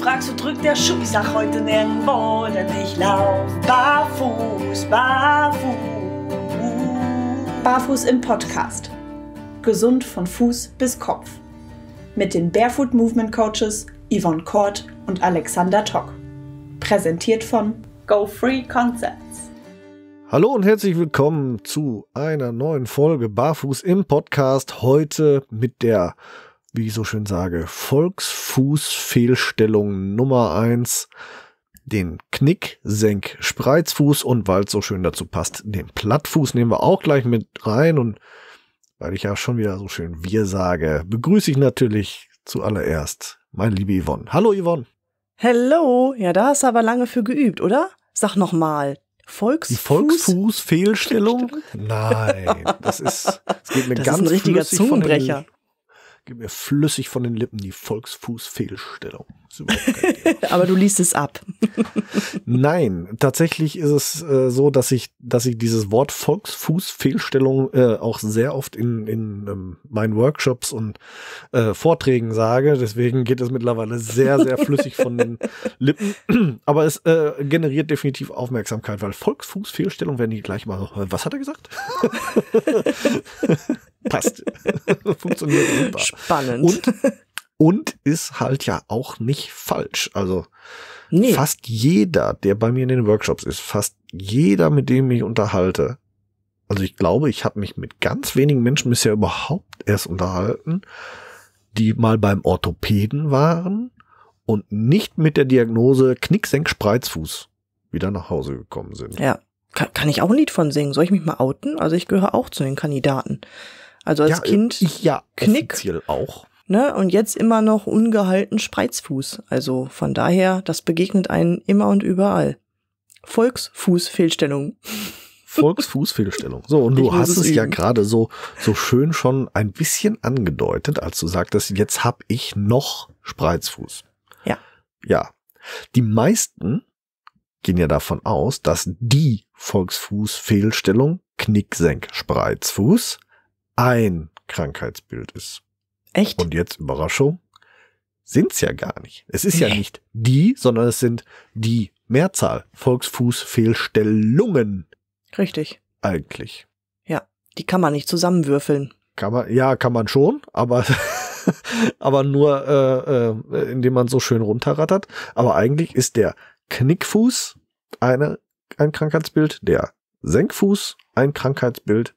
fragst, wo drückt der Schuh? Ich sag heute nirgendwo, denn ich lauf barfuß, barfuß. Barfuß im Podcast. Gesund von Fuß bis Kopf. Mit den Barefoot Movement Coaches Yvonne Kort und Alexander Tock. Präsentiert von Go Free Concepts. Hallo und herzlich willkommen zu einer neuen Folge Barfuß im Podcast. Heute mit der wie ich so schön sage, Volksfußfehlstellung Nummer eins, den Knick, Senk, Spreizfuß und weil es so schön dazu passt, den Plattfuß nehmen wir auch gleich mit rein und weil ich ja schon wieder so schön wir sage, begrüße ich natürlich zuallererst meine liebe Yvonne. Hallo Yvonne. Hello, ja, da hast du aber lange für geübt, oder? Sag nochmal. Volksfuß? Die Volksfußfehlstellung? Nein, das ist, das geht mir das ganz ist ein richtiger Zungenbrecher. Gib mir flüssig von den Lippen die Volksfußfehlstellung. Aber du liest es ab. Nein, tatsächlich ist es äh, so, dass ich, dass ich dieses Wort Volksfußfehlstellung äh, auch sehr oft in, in ähm, meinen Workshops und äh, Vorträgen sage. Deswegen geht es mittlerweile sehr, sehr flüssig von den Lippen. Aber es äh, generiert definitiv Aufmerksamkeit, weil Volksfußfehlstellung werden die gleich mal, was hat er gesagt? Passt. Funktioniert super. Spannend. Und und ist halt ja auch nicht falsch. Also nee. fast jeder, der bei mir in den Workshops ist, fast jeder, mit dem ich unterhalte, also ich glaube, ich habe mich mit ganz wenigen Menschen bisher überhaupt erst unterhalten, die mal beim Orthopäden waren und nicht mit der Diagnose Knicksenk Spreizfuß wieder nach Hause gekommen sind. Ja, kann, kann ich auch ein Lied von singen? Soll ich mich mal outen? Also ich gehöre auch zu den Kandidaten. Also als ja, Kind ich, ja, Knick auch Ne? Und jetzt immer noch ungehalten Spreizfuß. Also von daher, das begegnet einen immer und überall. Volksfußfehlstellung. Volksfußfehlstellung. So, und du ich hast es üben. ja gerade so, so schön schon ein bisschen angedeutet, als du sagtest, jetzt habe ich noch Spreizfuß. Ja. Ja. Die meisten gehen ja davon aus, dass die Volksfußfehlstellung Knicksenk-Spreizfuß ein Krankheitsbild ist. Echt? Und jetzt Überraschung, sind's ja gar nicht. Es ist nee. ja nicht die, sondern es sind die Mehrzahl Volksfußfehlstellungen. Richtig. Eigentlich. Ja, die kann man nicht zusammenwürfeln. Kann man, ja, kann man schon, aber, aber nur, äh, äh, indem man so schön runterrattert. Aber eigentlich ist der Knickfuß eine, ein Krankheitsbild, der Senkfuß ein Krankheitsbild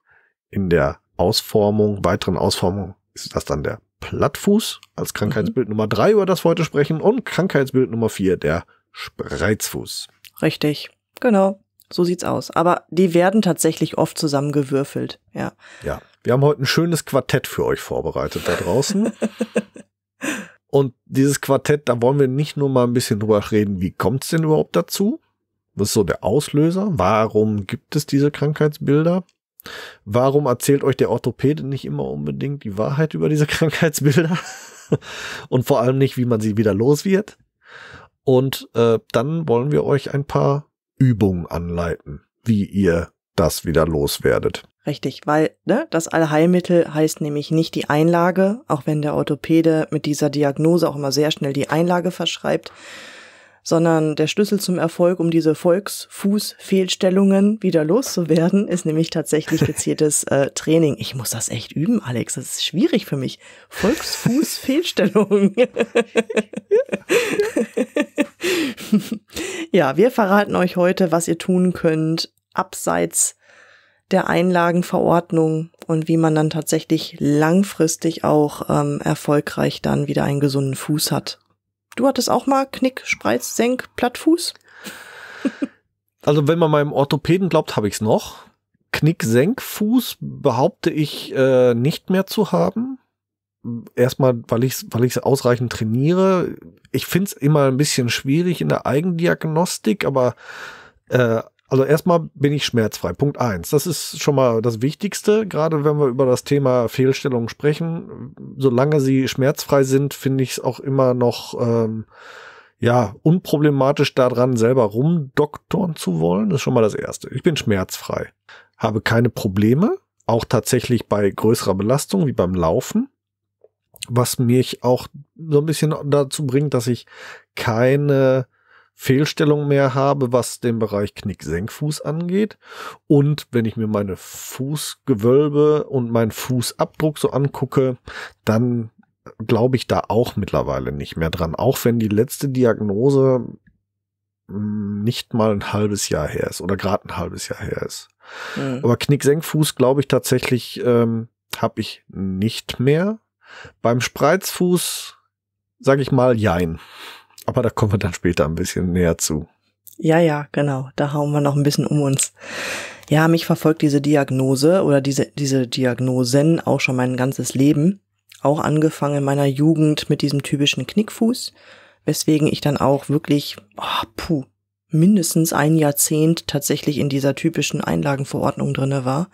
in der Ausformung, weiteren Ausformung ist das dann der Plattfuß als Krankheitsbild mhm. Nummer drei, über das wir heute sprechen, und Krankheitsbild Nummer vier, der Spreizfuß. Richtig, genau. So sieht's aus. Aber die werden tatsächlich oft zusammengewürfelt, ja. Ja. Wir haben heute ein schönes Quartett für euch vorbereitet da draußen. und dieses Quartett, da wollen wir nicht nur mal ein bisschen drüber reden, wie kommt's denn überhaupt dazu? Was ist so der Auslöser? Warum gibt es diese Krankheitsbilder? Warum erzählt euch der Orthopäde nicht immer unbedingt die Wahrheit über diese Krankheitsbilder? Und vor allem nicht, wie man sie wieder los wird. Und äh, dann wollen wir euch ein paar Übungen anleiten, wie ihr das wieder loswerdet. Richtig, weil ne, das Allheilmittel heißt nämlich nicht die Einlage, auch wenn der Orthopäde mit dieser Diagnose auch immer sehr schnell die Einlage verschreibt, sondern der Schlüssel zum Erfolg, um diese Volksfußfehlstellungen wieder loszuwerden, ist nämlich tatsächlich gezieltes äh, Training. Ich muss das echt üben, Alex. Das ist schwierig für mich. Volksfußfehlstellungen. ja, wir verraten euch heute, was ihr tun könnt abseits der Einlagenverordnung und wie man dann tatsächlich langfristig auch ähm, erfolgreich dann wieder einen gesunden Fuß hat. Du hattest auch mal Knick, Spreiz, Senk, Plattfuß? also wenn man meinem Orthopäden glaubt, habe ich es noch. Knick, Senk, Fuß behaupte ich äh, nicht mehr zu haben. Erstmal, weil ich es weil ich's ausreichend trainiere. Ich finde es immer ein bisschen schwierig in der Eigendiagnostik, aber äh, also erstmal bin ich schmerzfrei. Punkt eins. Das ist schon mal das Wichtigste, gerade wenn wir über das Thema Fehlstellungen sprechen. Solange sie schmerzfrei sind, finde ich es auch immer noch ähm, ja unproblematisch daran, selber rumdoktoren zu wollen. Das ist schon mal das Erste. Ich bin schmerzfrei, habe keine Probleme, auch tatsächlich bei größerer Belastung wie beim Laufen was mich auch so ein bisschen dazu bringt, dass ich keine Fehlstellung mehr habe, was den Bereich Knicksenkfuß angeht. Und wenn ich mir meine Fußgewölbe und meinen Fußabdruck so angucke, dann glaube ich da auch mittlerweile nicht mehr dran. Auch wenn die letzte Diagnose hm, nicht mal ein halbes Jahr her ist oder gerade ein halbes Jahr her ist. Mhm. Aber Knicksenkfuß glaube ich tatsächlich ähm, habe ich nicht mehr. Beim Spreizfuß sage ich mal jein. Aber da kommen wir dann später ein bisschen näher zu. Ja, ja, genau. Da hauen wir noch ein bisschen um uns. Ja, mich verfolgt diese Diagnose oder diese, diese Diagnosen auch schon mein ganzes Leben. Auch angefangen in meiner Jugend mit diesem typischen Knickfuß, weswegen ich dann auch wirklich, oh, puh, mindestens ein Jahrzehnt tatsächlich in dieser typischen Einlagenverordnung drinne war.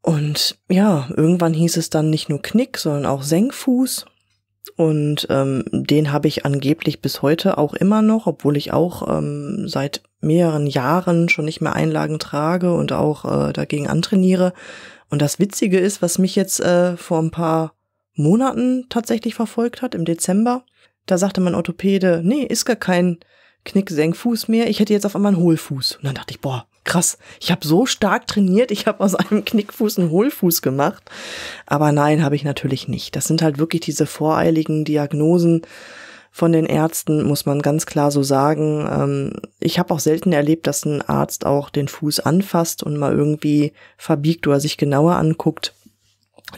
Und ja, irgendwann hieß es dann nicht nur Knick, sondern auch Senkfuß. Und ähm, den habe ich angeblich bis heute auch immer noch, obwohl ich auch ähm, seit mehreren Jahren schon nicht mehr Einlagen trage und auch äh, dagegen antrainiere. Und das Witzige ist, was mich jetzt äh, vor ein paar Monaten tatsächlich verfolgt hat, im Dezember, da sagte mein Orthopäde, nee, ist gar kein Knicksenkfuß mehr, ich hätte jetzt auf einmal einen Hohlfuß. Und dann dachte ich, boah, krass, ich habe so stark trainiert, ich habe aus einem Knickfuß einen Hohlfuß gemacht. Aber nein, habe ich natürlich nicht. Das sind halt wirklich diese voreiligen Diagnosen von den Ärzten, muss man ganz klar so sagen. Ähm, ich habe auch selten erlebt, dass ein Arzt auch den Fuß anfasst und mal irgendwie verbiegt oder sich genauer anguckt.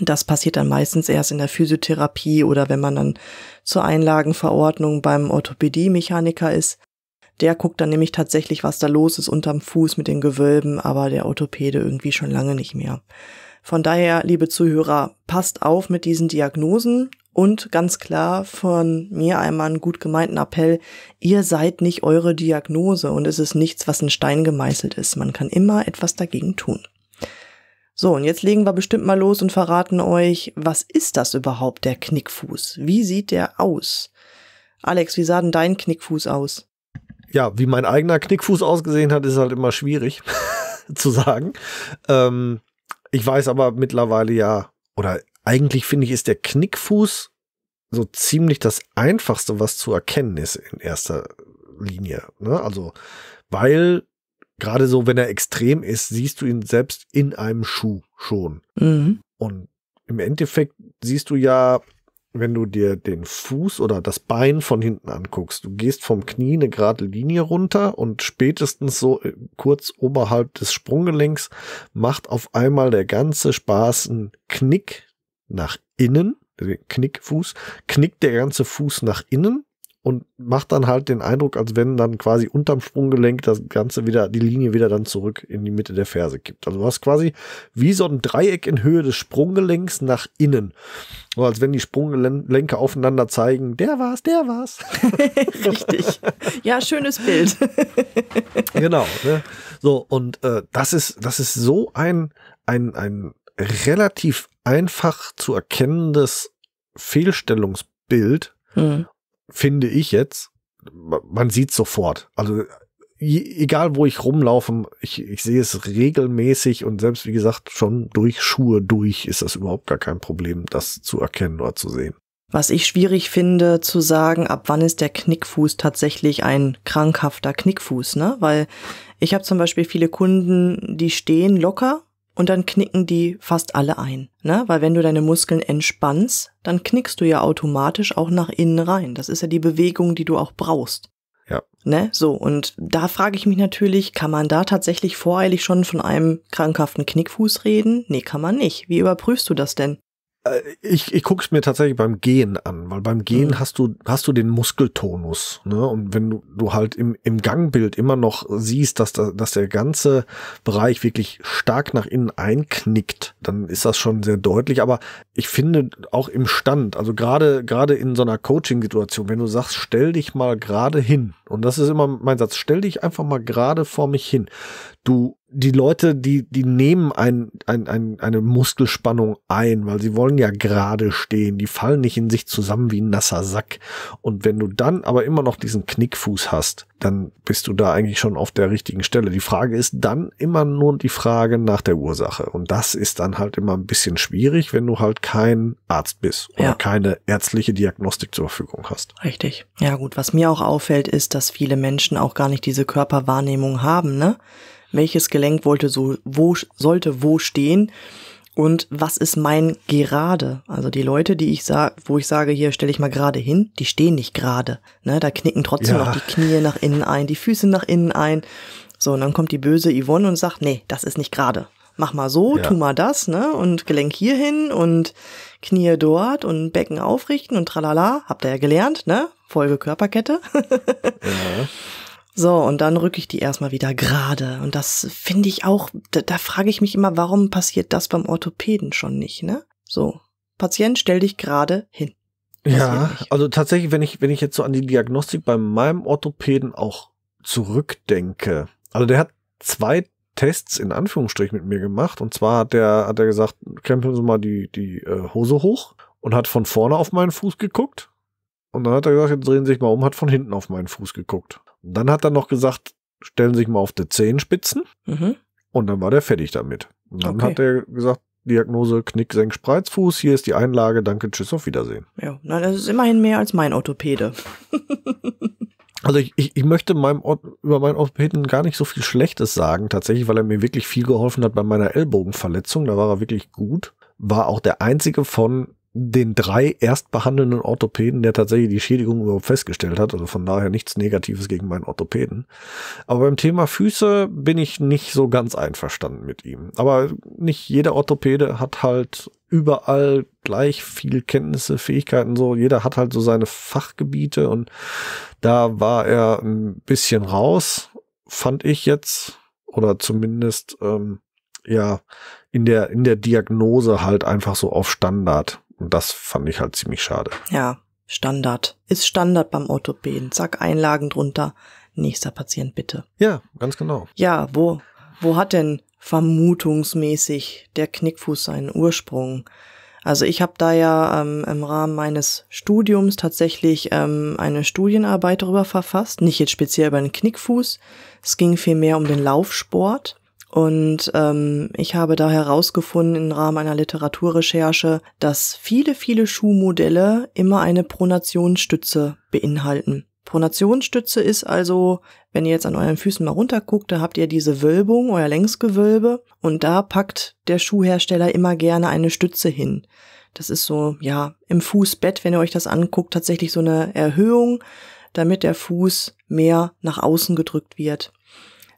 Das passiert dann meistens erst in der Physiotherapie oder wenn man dann zur Einlagenverordnung beim Orthopädie-Mechaniker ist. Der guckt dann nämlich tatsächlich, was da los ist unterm Fuß mit den Gewölben, aber der Orthopäde irgendwie schon lange nicht mehr. Von daher, liebe Zuhörer, passt auf mit diesen Diagnosen und ganz klar von mir einmal einen gut gemeinten Appell, ihr seid nicht eure Diagnose und es ist nichts, was in Stein gemeißelt ist. Man kann immer etwas dagegen tun. So, und jetzt legen wir bestimmt mal los und verraten euch, was ist das überhaupt, der Knickfuß? Wie sieht der aus? Alex, wie sah denn dein Knickfuß aus? ja, wie mein eigener Knickfuß ausgesehen hat, ist halt immer schwierig zu sagen. Ähm, ich weiß aber mittlerweile ja, oder eigentlich finde ich, ist der Knickfuß so ziemlich das Einfachste, was zu erkennen ist in erster Linie. Ne? Also, weil gerade so, wenn er extrem ist, siehst du ihn selbst in einem Schuh schon. Mhm. Und im Endeffekt siehst du ja wenn du dir den Fuß oder das Bein von hinten anguckst, du gehst vom Knie eine gerade Linie runter und spätestens so äh, kurz oberhalb des Sprunggelenks macht auf einmal der ganze Spaß einen Knick nach innen, also Knickfuß, knickt der ganze Fuß nach innen und macht dann halt den Eindruck, als wenn dann quasi unterm Sprunggelenk das Ganze wieder, die Linie wieder dann zurück in die Mitte der Ferse kippt. Also du hast quasi wie so ein Dreieck in Höhe des Sprunggelenks nach innen. So als wenn die Sprunggelenke aufeinander zeigen, der war's, der war's. Richtig. Ja, schönes Bild. genau. Ne? So, und äh, das ist, das ist so ein, ein, ein relativ einfach zu erkennendes Fehlstellungsbild. Mhm finde ich jetzt, man sieht sofort. Also egal wo ich rumlaufe, ich, ich sehe es regelmäßig und selbst wie gesagt schon durch Schuhe durch ist das überhaupt gar kein Problem, das zu erkennen oder zu sehen. Was ich schwierig finde zu sagen, ab wann ist der Knickfuß tatsächlich ein krankhafter Knickfuß, ne? Weil ich habe zum Beispiel viele Kunden, die stehen locker und dann knicken die fast alle ein. Ne? Weil wenn du deine Muskeln entspannst, dann knickst du ja automatisch auch nach innen rein. Das ist ja die Bewegung, die du auch brauchst. Ja. Ne? So, und da frage ich mich natürlich, kann man da tatsächlich voreilig schon von einem krankhaften Knickfuß reden? Nee, kann man nicht. Wie überprüfst du das denn? Äh, ich, ich gucke es mir tatsächlich beim Gehen an, weil beim Gehen mhm. hast du hast du den Muskeltonus, ne? Und wenn du, du halt im, im Gangbild immer noch siehst, dass da, dass der ganze Bereich wirklich stark nach innen einknickt, dann ist das schon sehr deutlich. Aber ich finde auch im Stand, also gerade gerade in so einer Coaching-Situation, wenn du sagst, stell dich mal gerade hin, und das ist immer mein Satz, stell dich einfach mal gerade vor mich hin, du, die Leute, die, die nehmen ein, ein, ein, eine Muskelspannung ein, weil sie wollen ja gerade stehen, die fallen nicht in sich zusammen wie ein nasser Sack. Und wenn du dann aber immer noch diesen Knickfuß hast, dann bist du da eigentlich schon auf der richtigen Stelle. Die Frage ist dann immer nur die Frage nach der Ursache. Und das ist dann halt immer ein bisschen schwierig, wenn du halt kein Arzt bist oder ja. keine ärztliche Diagnostik zur Verfügung hast. Richtig. Ja gut, was mir auch auffällt, ist, dass viele Menschen auch gar nicht diese Körperwahrnehmung haben, ne? welches Gelenk wollte so, wo, sollte wo stehen und was ist mein gerade? Also die Leute, die ich sage, wo ich sage, hier stelle ich mal gerade hin, die stehen nicht gerade. Ne, da knicken trotzdem ja. noch die Knie nach innen ein, die Füße nach innen ein. So, und dann kommt die böse Yvonne und sagt, nee, das ist nicht gerade. Mach mal so, ja. tu mal das, ne? Und Gelenk hierhin und Knie dort und Becken aufrichten und tralala. Habt ihr ja gelernt, ne? Folge Körperkette. ja. So, und dann rücke ich die erstmal wieder gerade. Und das finde ich auch, da, da frage ich mich immer, warum passiert das beim Orthopäden schon nicht, ne? So, Patient, stell dich gerade hin. Passiert ja, nicht. also tatsächlich, wenn ich, wenn ich jetzt so an die Diagnostik bei meinem Orthopäden auch zurückdenke, also der hat zwei Tests in Anführungsstrich mit mir gemacht. Und zwar hat der, hat er gesagt, krempeln Sie mal die, die äh, Hose hoch und hat von vorne auf meinen Fuß geguckt. Und dann hat er gesagt, jetzt drehen Sie sich mal um, hat von hinten auf meinen Fuß geguckt. Dann hat er noch gesagt, stellen Sie sich mal auf die Zehenspitzen. Mhm. Und dann war der fertig damit. Und dann okay. hat er gesagt, Diagnose Knick, Senk, Spreizfuß. Hier ist die Einlage. Danke, tschüss, auf Wiedersehen. Ja, na, das ist immerhin mehr als mein Orthopäde. also ich, ich, ich möchte meinem über meinen Orthopäden gar nicht so viel Schlechtes sagen, tatsächlich, weil er mir wirklich viel geholfen hat bei meiner Ellbogenverletzung. Da war er wirklich gut. War auch der einzige von den drei erstbehandelnden Orthopäden, der tatsächlich die Schädigung überhaupt festgestellt hat. Also von daher nichts Negatives gegen meinen Orthopäden. Aber beim Thema Füße bin ich nicht so ganz einverstanden mit ihm. Aber nicht jeder Orthopäde hat halt überall gleich viel Kenntnisse, Fähigkeiten so. Jeder hat halt so seine Fachgebiete und da war er ein bisschen raus, fand ich jetzt. Oder zumindest, ähm, ja, in der, in der Diagnose halt einfach so auf Standard und das fand ich halt ziemlich schade. Ja, Standard. Ist Standard beim Orthopäden. Zack, Einlagen drunter. Nächster Patient bitte. Ja, ganz genau. Ja, wo, wo hat denn vermutungsmäßig der Knickfuß seinen Ursprung? Also ich habe da ja ähm, im Rahmen meines Studiums tatsächlich ähm, eine Studienarbeit darüber verfasst, nicht jetzt speziell über den Knickfuß. Es ging vielmehr um den Laufsport. Und ähm, ich habe da herausgefunden im Rahmen einer Literaturrecherche, dass viele, viele Schuhmodelle immer eine Pronationsstütze beinhalten. Pronationsstütze ist also, wenn ihr jetzt an euren Füßen mal runterguckt, da habt ihr diese Wölbung, euer Längsgewölbe, und da packt der Schuhhersteller immer gerne eine Stütze hin. Das ist so, ja, im Fußbett, wenn ihr euch das anguckt, tatsächlich so eine Erhöhung, damit der Fuß mehr nach außen gedrückt wird.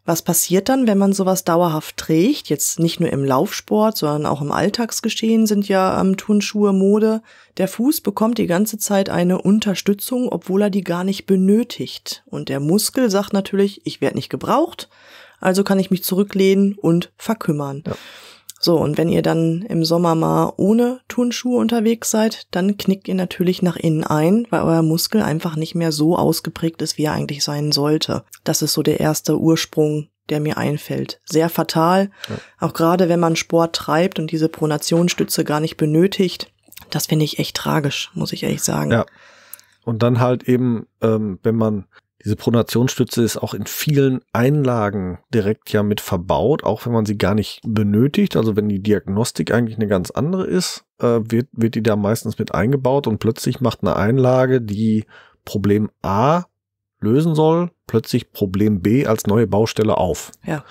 Was passiert dann, wenn man sowas dauerhaft trägt? Jetzt nicht nur im Laufsport, sondern auch im Alltagsgeschehen sind ja ähm, Turnschuhe Mode. Der Fuß bekommt die ganze Zeit eine Unterstützung, obwohl er die gar nicht benötigt. Und der Muskel sagt natürlich, ich werde nicht gebraucht, also kann ich mich zurücklehnen und verkümmern. Ja. So, und wenn ihr dann im Sommer mal ohne Turnschuhe unterwegs seid, dann knickt ihr natürlich nach innen ein, weil euer Muskel einfach nicht mehr so ausgeprägt ist, wie er eigentlich sein sollte. Das ist so der erste Ursprung der mir einfällt. Sehr fatal, ja. auch gerade wenn man Sport treibt und diese Pronationsstütze gar nicht benötigt. Das finde ich echt tragisch, muss ich ehrlich sagen. Ja. Und dann halt eben, ähm, wenn man diese Pronationsstütze ist auch in vielen Einlagen direkt ja mit verbaut, auch wenn man sie gar nicht benötigt. Also wenn die Diagnostik eigentlich eine ganz andere ist, äh, wird, wird die da meistens mit eingebaut und plötzlich macht eine Einlage, die Problem A lösen soll, plötzlich Problem B als neue Baustelle auf. Ja.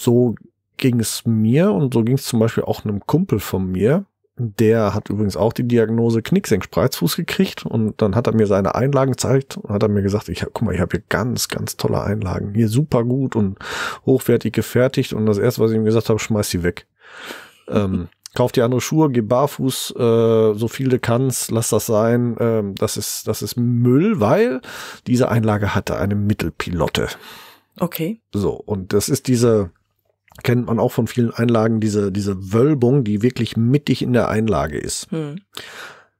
So ging es mir und so ging es zum Beispiel auch einem Kumpel von mir, der hat übrigens auch die Diagnose Knicksenkspreizfuß gekriegt und dann hat er mir seine Einlagen gezeigt und hat er mir gesagt, ich hab, guck mal, ich habe hier ganz, ganz tolle Einlagen, hier super gut und hochwertig gefertigt und das erste, was ich ihm gesagt habe, schmeiß sie weg. Ähm, kauf dir andere Schuhe, geh barfuß, äh, so viel du kannst, lass das sein. Ähm, das ist, das ist Müll, weil diese Einlage hatte eine Mittelpilotte. Okay. So, und das ist diese, kennt man auch von vielen Einlagen diese, diese Wölbung, die wirklich mittig in der Einlage ist. Hm.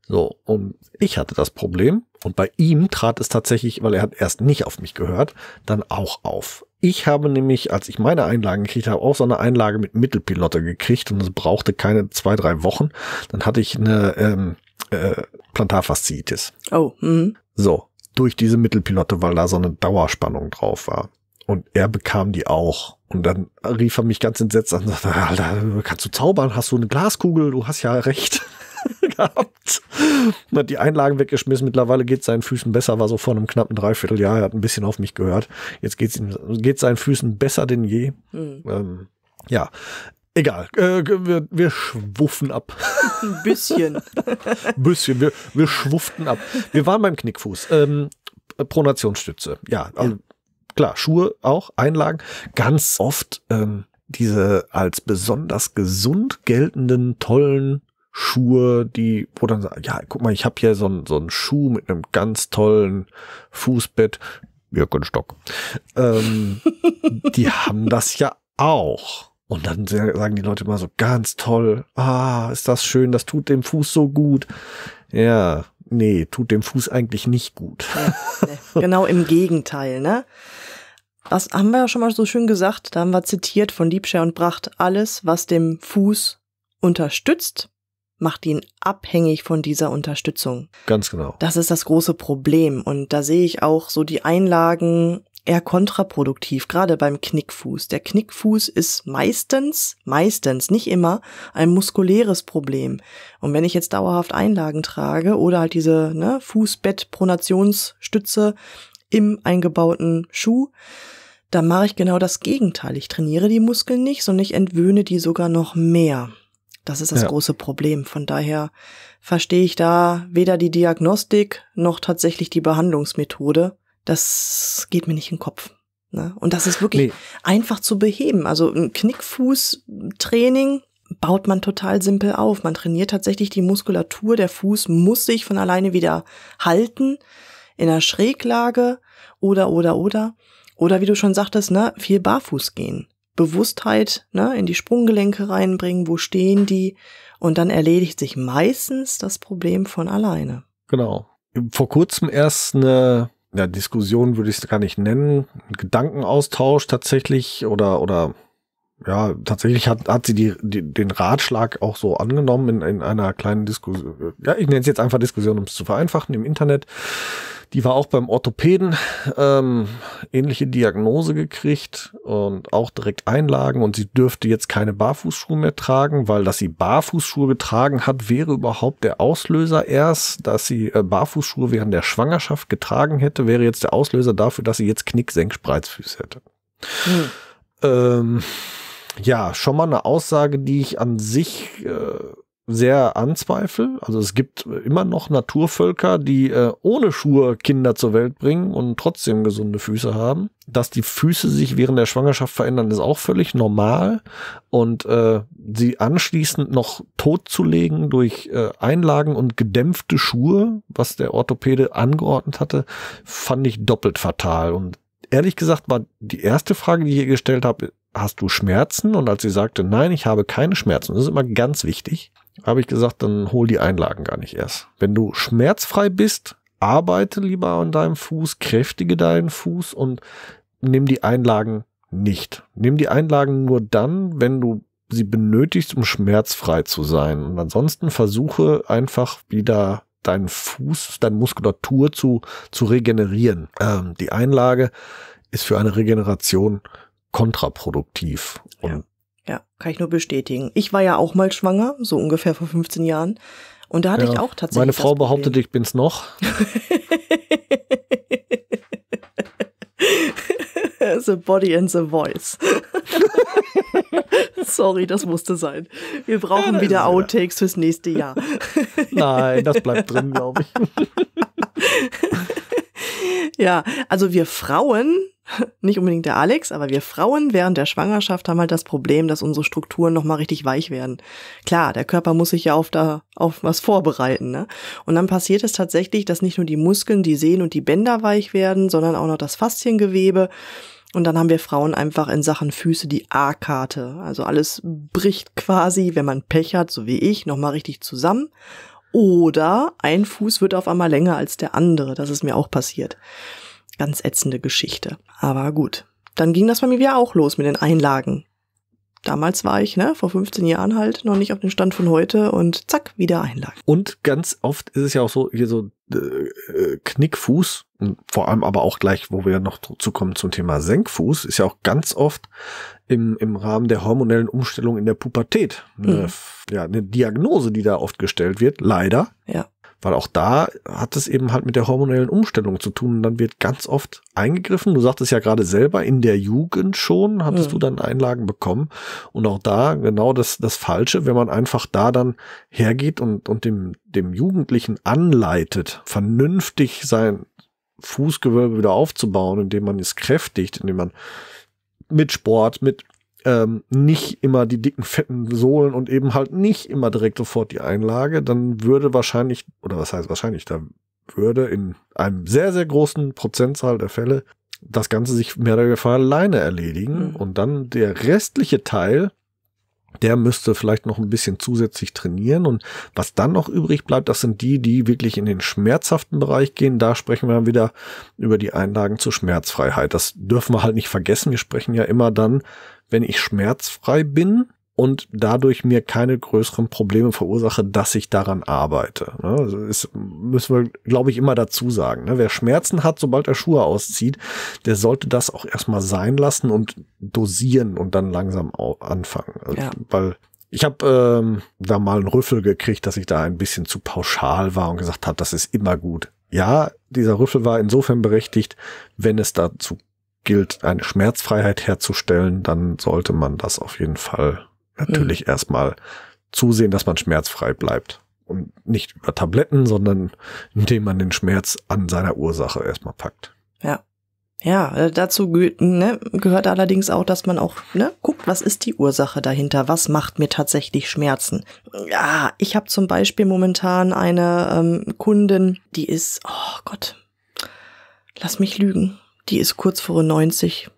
So, und ich hatte das Problem und bei ihm trat es tatsächlich, weil er hat erst nicht auf mich gehört, dann auch auf. Ich habe nämlich, als ich meine Einlagen gekriegt habe, auch so eine Einlage mit Mittelpilotte gekriegt und es brauchte keine zwei, drei Wochen. Dann hatte ich eine ähm, äh, Plantarfasziitis. Oh. Mhm. So, durch diese Mittelpilotte, weil da so eine Dauerspannung drauf war. Und er bekam die auch. Und dann rief er mich ganz entsetzt an, sagte, Alter, kannst du zaubern? Hast du eine Glaskugel? Du hast ja recht gehabt. Und hat die Einlagen weggeschmissen. Mittlerweile geht seinen Füßen besser, war so vor einem knappen Dreivierteljahr. Er hat ein bisschen auf mich gehört. Jetzt geht's ihm, geht's seinen Füßen besser denn je. Mhm. Ähm, ja, Egal, äh, wir, wir schwuffen ab. Ein bisschen. bisschen, wir, wir schwufften ab. Wir waren beim Knickfuß. Ähm, Pronationsstütze, ja, also ja klar, Schuhe auch, Einlagen, ganz oft ähm, diese als besonders gesund geltenden, tollen Schuhe, die, wo dann sagen, ja, guck mal, ich habe hier so einen so Schuh mit einem ganz tollen Fußbett, Birkenstock. Ähm, die haben das ja auch. Und dann sagen die Leute immer so, ganz toll, ah, ist das schön, das tut dem Fuß so gut. Ja, nee, tut dem Fuß eigentlich nicht gut. Ja, nee. Genau im Gegenteil, ne? Was haben wir ja schon mal so schön gesagt, da haben wir zitiert von Liebscher und Bracht, alles, was dem Fuß unterstützt, macht ihn abhängig von dieser Unterstützung. Ganz genau. Das ist das große Problem und da sehe ich auch so die Einlagen eher kontraproduktiv, gerade beim Knickfuß. Der Knickfuß ist meistens, meistens, nicht immer, ein muskuläres Problem. Und wenn ich jetzt dauerhaft Einlagen trage oder halt diese ne, Fußbettpronationsstütze im eingebauten Schuh, da mache ich genau das Gegenteil. Ich trainiere die Muskeln nicht, sondern ich entwöhne die sogar noch mehr. Das ist das ja. große Problem. Von daher verstehe ich da weder die Diagnostik noch tatsächlich die Behandlungsmethode. Das geht mir nicht in den Kopf. Ne? Und das ist wirklich nee. einfach zu beheben. Also ein Knickfußtraining baut man total simpel auf. Man trainiert tatsächlich die Muskulatur. Der Fuß muss sich von alleine wieder halten in einer Schräglage oder, oder, oder. Oder wie du schon sagtest, ne, viel barfuß gehen. Bewusstheit ne, in die Sprunggelenke reinbringen, wo stehen die und dann erledigt sich meistens das Problem von alleine. Genau. Vor kurzem erst eine ja, Diskussion würde ich es gar nicht nennen, Gedankenaustausch tatsächlich oder oder ja, tatsächlich hat, hat sie die, die, den Ratschlag auch so angenommen in, in einer kleinen Diskussion. Ja, ich nenne es jetzt einfach Diskussion, um es zu vereinfachen, im Internet. Die war auch beim Orthopäden ähm, ähnliche Diagnose gekriegt und auch direkt Einlagen und sie dürfte jetzt keine Barfußschuhe mehr tragen, weil dass sie Barfußschuhe getragen hat, wäre überhaupt der Auslöser erst, dass sie äh, Barfußschuhe während der Schwangerschaft getragen hätte, wäre jetzt der Auslöser dafür, dass sie jetzt Knicksenkspreizfüß hätte. Hm. Ähm, ja, schon mal eine Aussage, die ich an sich äh, sehr anzweifle. Also es gibt immer noch Naturvölker, die äh, ohne Schuhe Kinder zur Welt bringen und trotzdem gesunde Füße haben. Dass die Füße sich während der Schwangerschaft verändern, ist auch völlig normal. Und äh, sie anschließend noch totzulegen durch äh, Einlagen und gedämpfte Schuhe, was der Orthopäde angeordnet hatte, fand ich doppelt fatal. Und ehrlich gesagt war die erste Frage, die ich hier gestellt habe, hast du Schmerzen? Und als sie sagte, nein, ich habe keine Schmerzen, das ist immer ganz wichtig, habe ich gesagt, dann hol die Einlagen gar nicht erst. Wenn du schmerzfrei bist, arbeite lieber an deinem Fuß, kräftige deinen Fuß und nimm die Einlagen nicht. Nimm die Einlagen nur dann, wenn du sie benötigst, um schmerzfrei zu sein. Und ansonsten versuche einfach wieder deinen Fuß, deine Muskulatur zu, zu regenerieren. Ähm, die Einlage ist für eine Regeneration kontraproduktiv. Ja. ja. kann ich nur bestätigen. Ich war ja auch mal schwanger, so ungefähr vor 15 Jahren. Und da hatte ja, ich auch tatsächlich. Meine Frau behauptet, ich bin's noch. the body and the voice. Sorry, das musste sein. Wir brauchen ja, wieder Outtakes ja. fürs nächste Jahr. Nein, das bleibt drin, glaube ich. ja, also wir Frauen nicht unbedingt der Alex, aber wir Frauen während der Schwangerschaft haben halt das Problem, dass unsere Strukturen nochmal richtig weich werden. Klar, der Körper muss sich ja auf da, auf was vorbereiten, ne? Und dann passiert es tatsächlich, dass nicht nur die Muskeln, die Sehnen und die Bänder weich werden, sondern auch noch das Fasziengewebe. Und dann haben wir Frauen einfach in Sachen Füße die A-Karte. Also alles bricht quasi, wenn man Pech hat, so wie ich, nochmal richtig zusammen. Oder ein Fuß wird auf einmal länger als der andere. Das ist mir auch passiert. Ganz ätzende Geschichte. Aber gut. Dann ging das bei mir wieder auch los mit den Einlagen. Damals war ich, ne, vor 15 Jahren halt, noch nicht auf dem Stand von heute und zack, wieder Einlagen. Und ganz oft ist es ja auch so, hier so äh, äh Knickfuß, vor allem aber auch gleich, wo wir noch zu kommen zum Thema Senkfuß, ist ja auch ganz oft im, im Rahmen der hormonellen Umstellung in der Pubertät eine, mhm. ja, eine Diagnose, die da oft gestellt wird, leider. Ja. Weil auch da hat es eben halt mit der hormonellen Umstellung zu tun. Und dann wird ganz oft eingegriffen. Du sagtest ja gerade selber, in der Jugend schon hattest mhm. du dann Einlagen bekommen. Und auch da genau das, das Falsche, wenn man einfach da dann hergeht und, und dem, dem Jugendlichen anleitet, vernünftig sein Fußgewölbe wieder aufzubauen, indem man es kräftigt, indem man mit Sport, mit ähm, nicht immer die dicken, fetten Sohlen und eben halt nicht immer direkt sofort die Einlage, dann würde wahrscheinlich, oder was heißt wahrscheinlich, da würde in einem sehr, sehr großen Prozentzahl der Fälle das Ganze sich mehr oder weniger alleine erledigen mhm. und dann der restliche Teil der müsste vielleicht noch ein bisschen zusätzlich trainieren. Und was dann noch übrig bleibt, das sind die, die wirklich in den schmerzhaften Bereich gehen. Da sprechen wir dann wieder über die Einlagen zur Schmerzfreiheit. Das dürfen wir halt nicht vergessen. Wir sprechen ja immer dann, wenn ich schmerzfrei bin, und dadurch mir keine größeren Probleme verursache, dass ich daran arbeite. Ne? Also müssen wir, glaube ich, immer dazu sagen. Ne? Wer Schmerzen hat, sobald er Schuhe auszieht, der sollte das auch erstmal sein lassen und dosieren und dann langsam anfangen. Also, ja. Weil ich habe ähm, da mal einen Rüffel gekriegt, dass ich da ein bisschen zu pauschal war und gesagt habe, das ist immer gut. Ja, dieser Rüffel war insofern berechtigt, wenn es dazu gilt, eine Schmerzfreiheit herzustellen, dann sollte man das auf jeden Fall natürlich mhm. erstmal zusehen, dass man schmerzfrei bleibt. Und nicht über Tabletten, sondern indem man den Schmerz an seiner Ursache erstmal packt. Ja. Ja, äh, dazu ne, gehört allerdings auch, dass man auch ne, guckt, was ist die Ursache dahinter, was macht mir tatsächlich Schmerzen. Ja, ich habe zum Beispiel momentan eine ähm, Kundin, die ist, oh Gott, lass mich lügen, die ist kurz vor 90,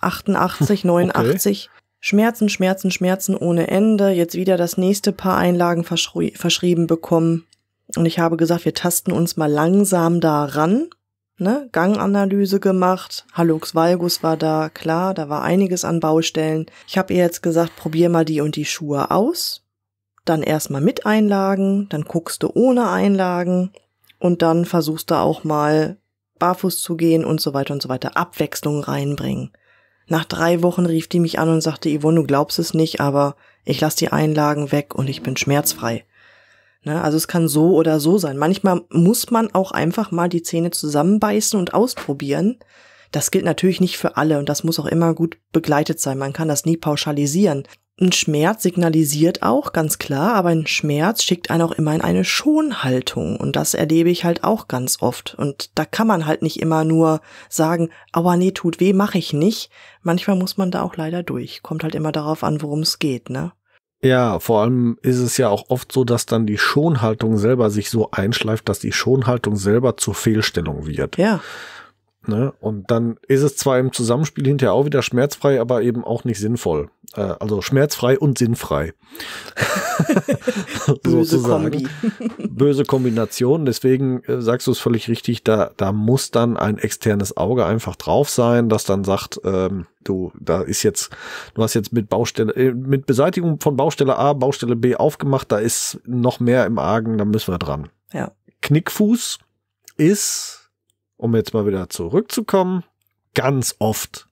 88, 89. Okay. Schmerzen, Schmerzen, Schmerzen ohne Ende, jetzt wieder das nächste paar Einlagen verschri verschrieben bekommen. Und ich habe gesagt, wir tasten uns mal langsam da ran. Ne? Ganganalyse gemacht, Halux Valgus war da, klar, da war einiges an Baustellen. Ich habe ihr jetzt gesagt, probier mal die und die Schuhe aus. Dann erstmal mit Einlagen, dann guckst du ohne Einlagen und dann versuchst du auch mal barfuß zu gehen und so weiter und so weiter. Abwechslung reinbringen. Nach drei Wochen rief die mich an und sagte, Yvonne, du glaubst es nicht, aber ich lasse die Einlagen weg und ich bin schmerzfrei. Ne? Also es kann so oder so sein. Manchmal muss man auch einfach mal die Zähne zusammenbeißen und ausprobieren. Das gilt natürlich nicht für alle und das muss auch immer gut begleitet sein. Man kann das nie pauschalisieren. Ein Schmerz signalisiert auch, ganz klar, aber ein Schmerz schickt einen auch immer in eine Schonhaltung. Und das erlebe ich halt auch ganz oft. Und da kann man halt nicht immer nur sagen, aua, nee, tut weh, mach ich nicht. Manchmal muss man da auch leider durch. Kommt halt immer darauf an, worum es geht, ne? Ja, vor allem ist es ja auch oft so, dass dann die Schonhaltung selber sich so einschleift, dass die Schonhaltung selber zur Fehlstellung wird. Ja. Ne? Und dann ist es zwar im Zusammenspiel hinterher auch wieder schmerzfrei, aber eben auch nicht sinnvoll. Äh, also schmerzfrei und sinnfrei. Böse Kombi. Böse Kombination. Deswegen äh, sagst du es völlig richtig, da, da muss dann ein externes Auge einfach drauf sein, das dann sagt, ähm, du, da ist jetzt, du hast jetzt mit Baustelle, äh, mit Beseitigung von Baustelle A, Baustelle B aufgemacht, da ist noch mehr im Argen, da müssen wir dran. Ja. Knickfuß ist um jetzt mal wieder zurückzukommen, ganz oft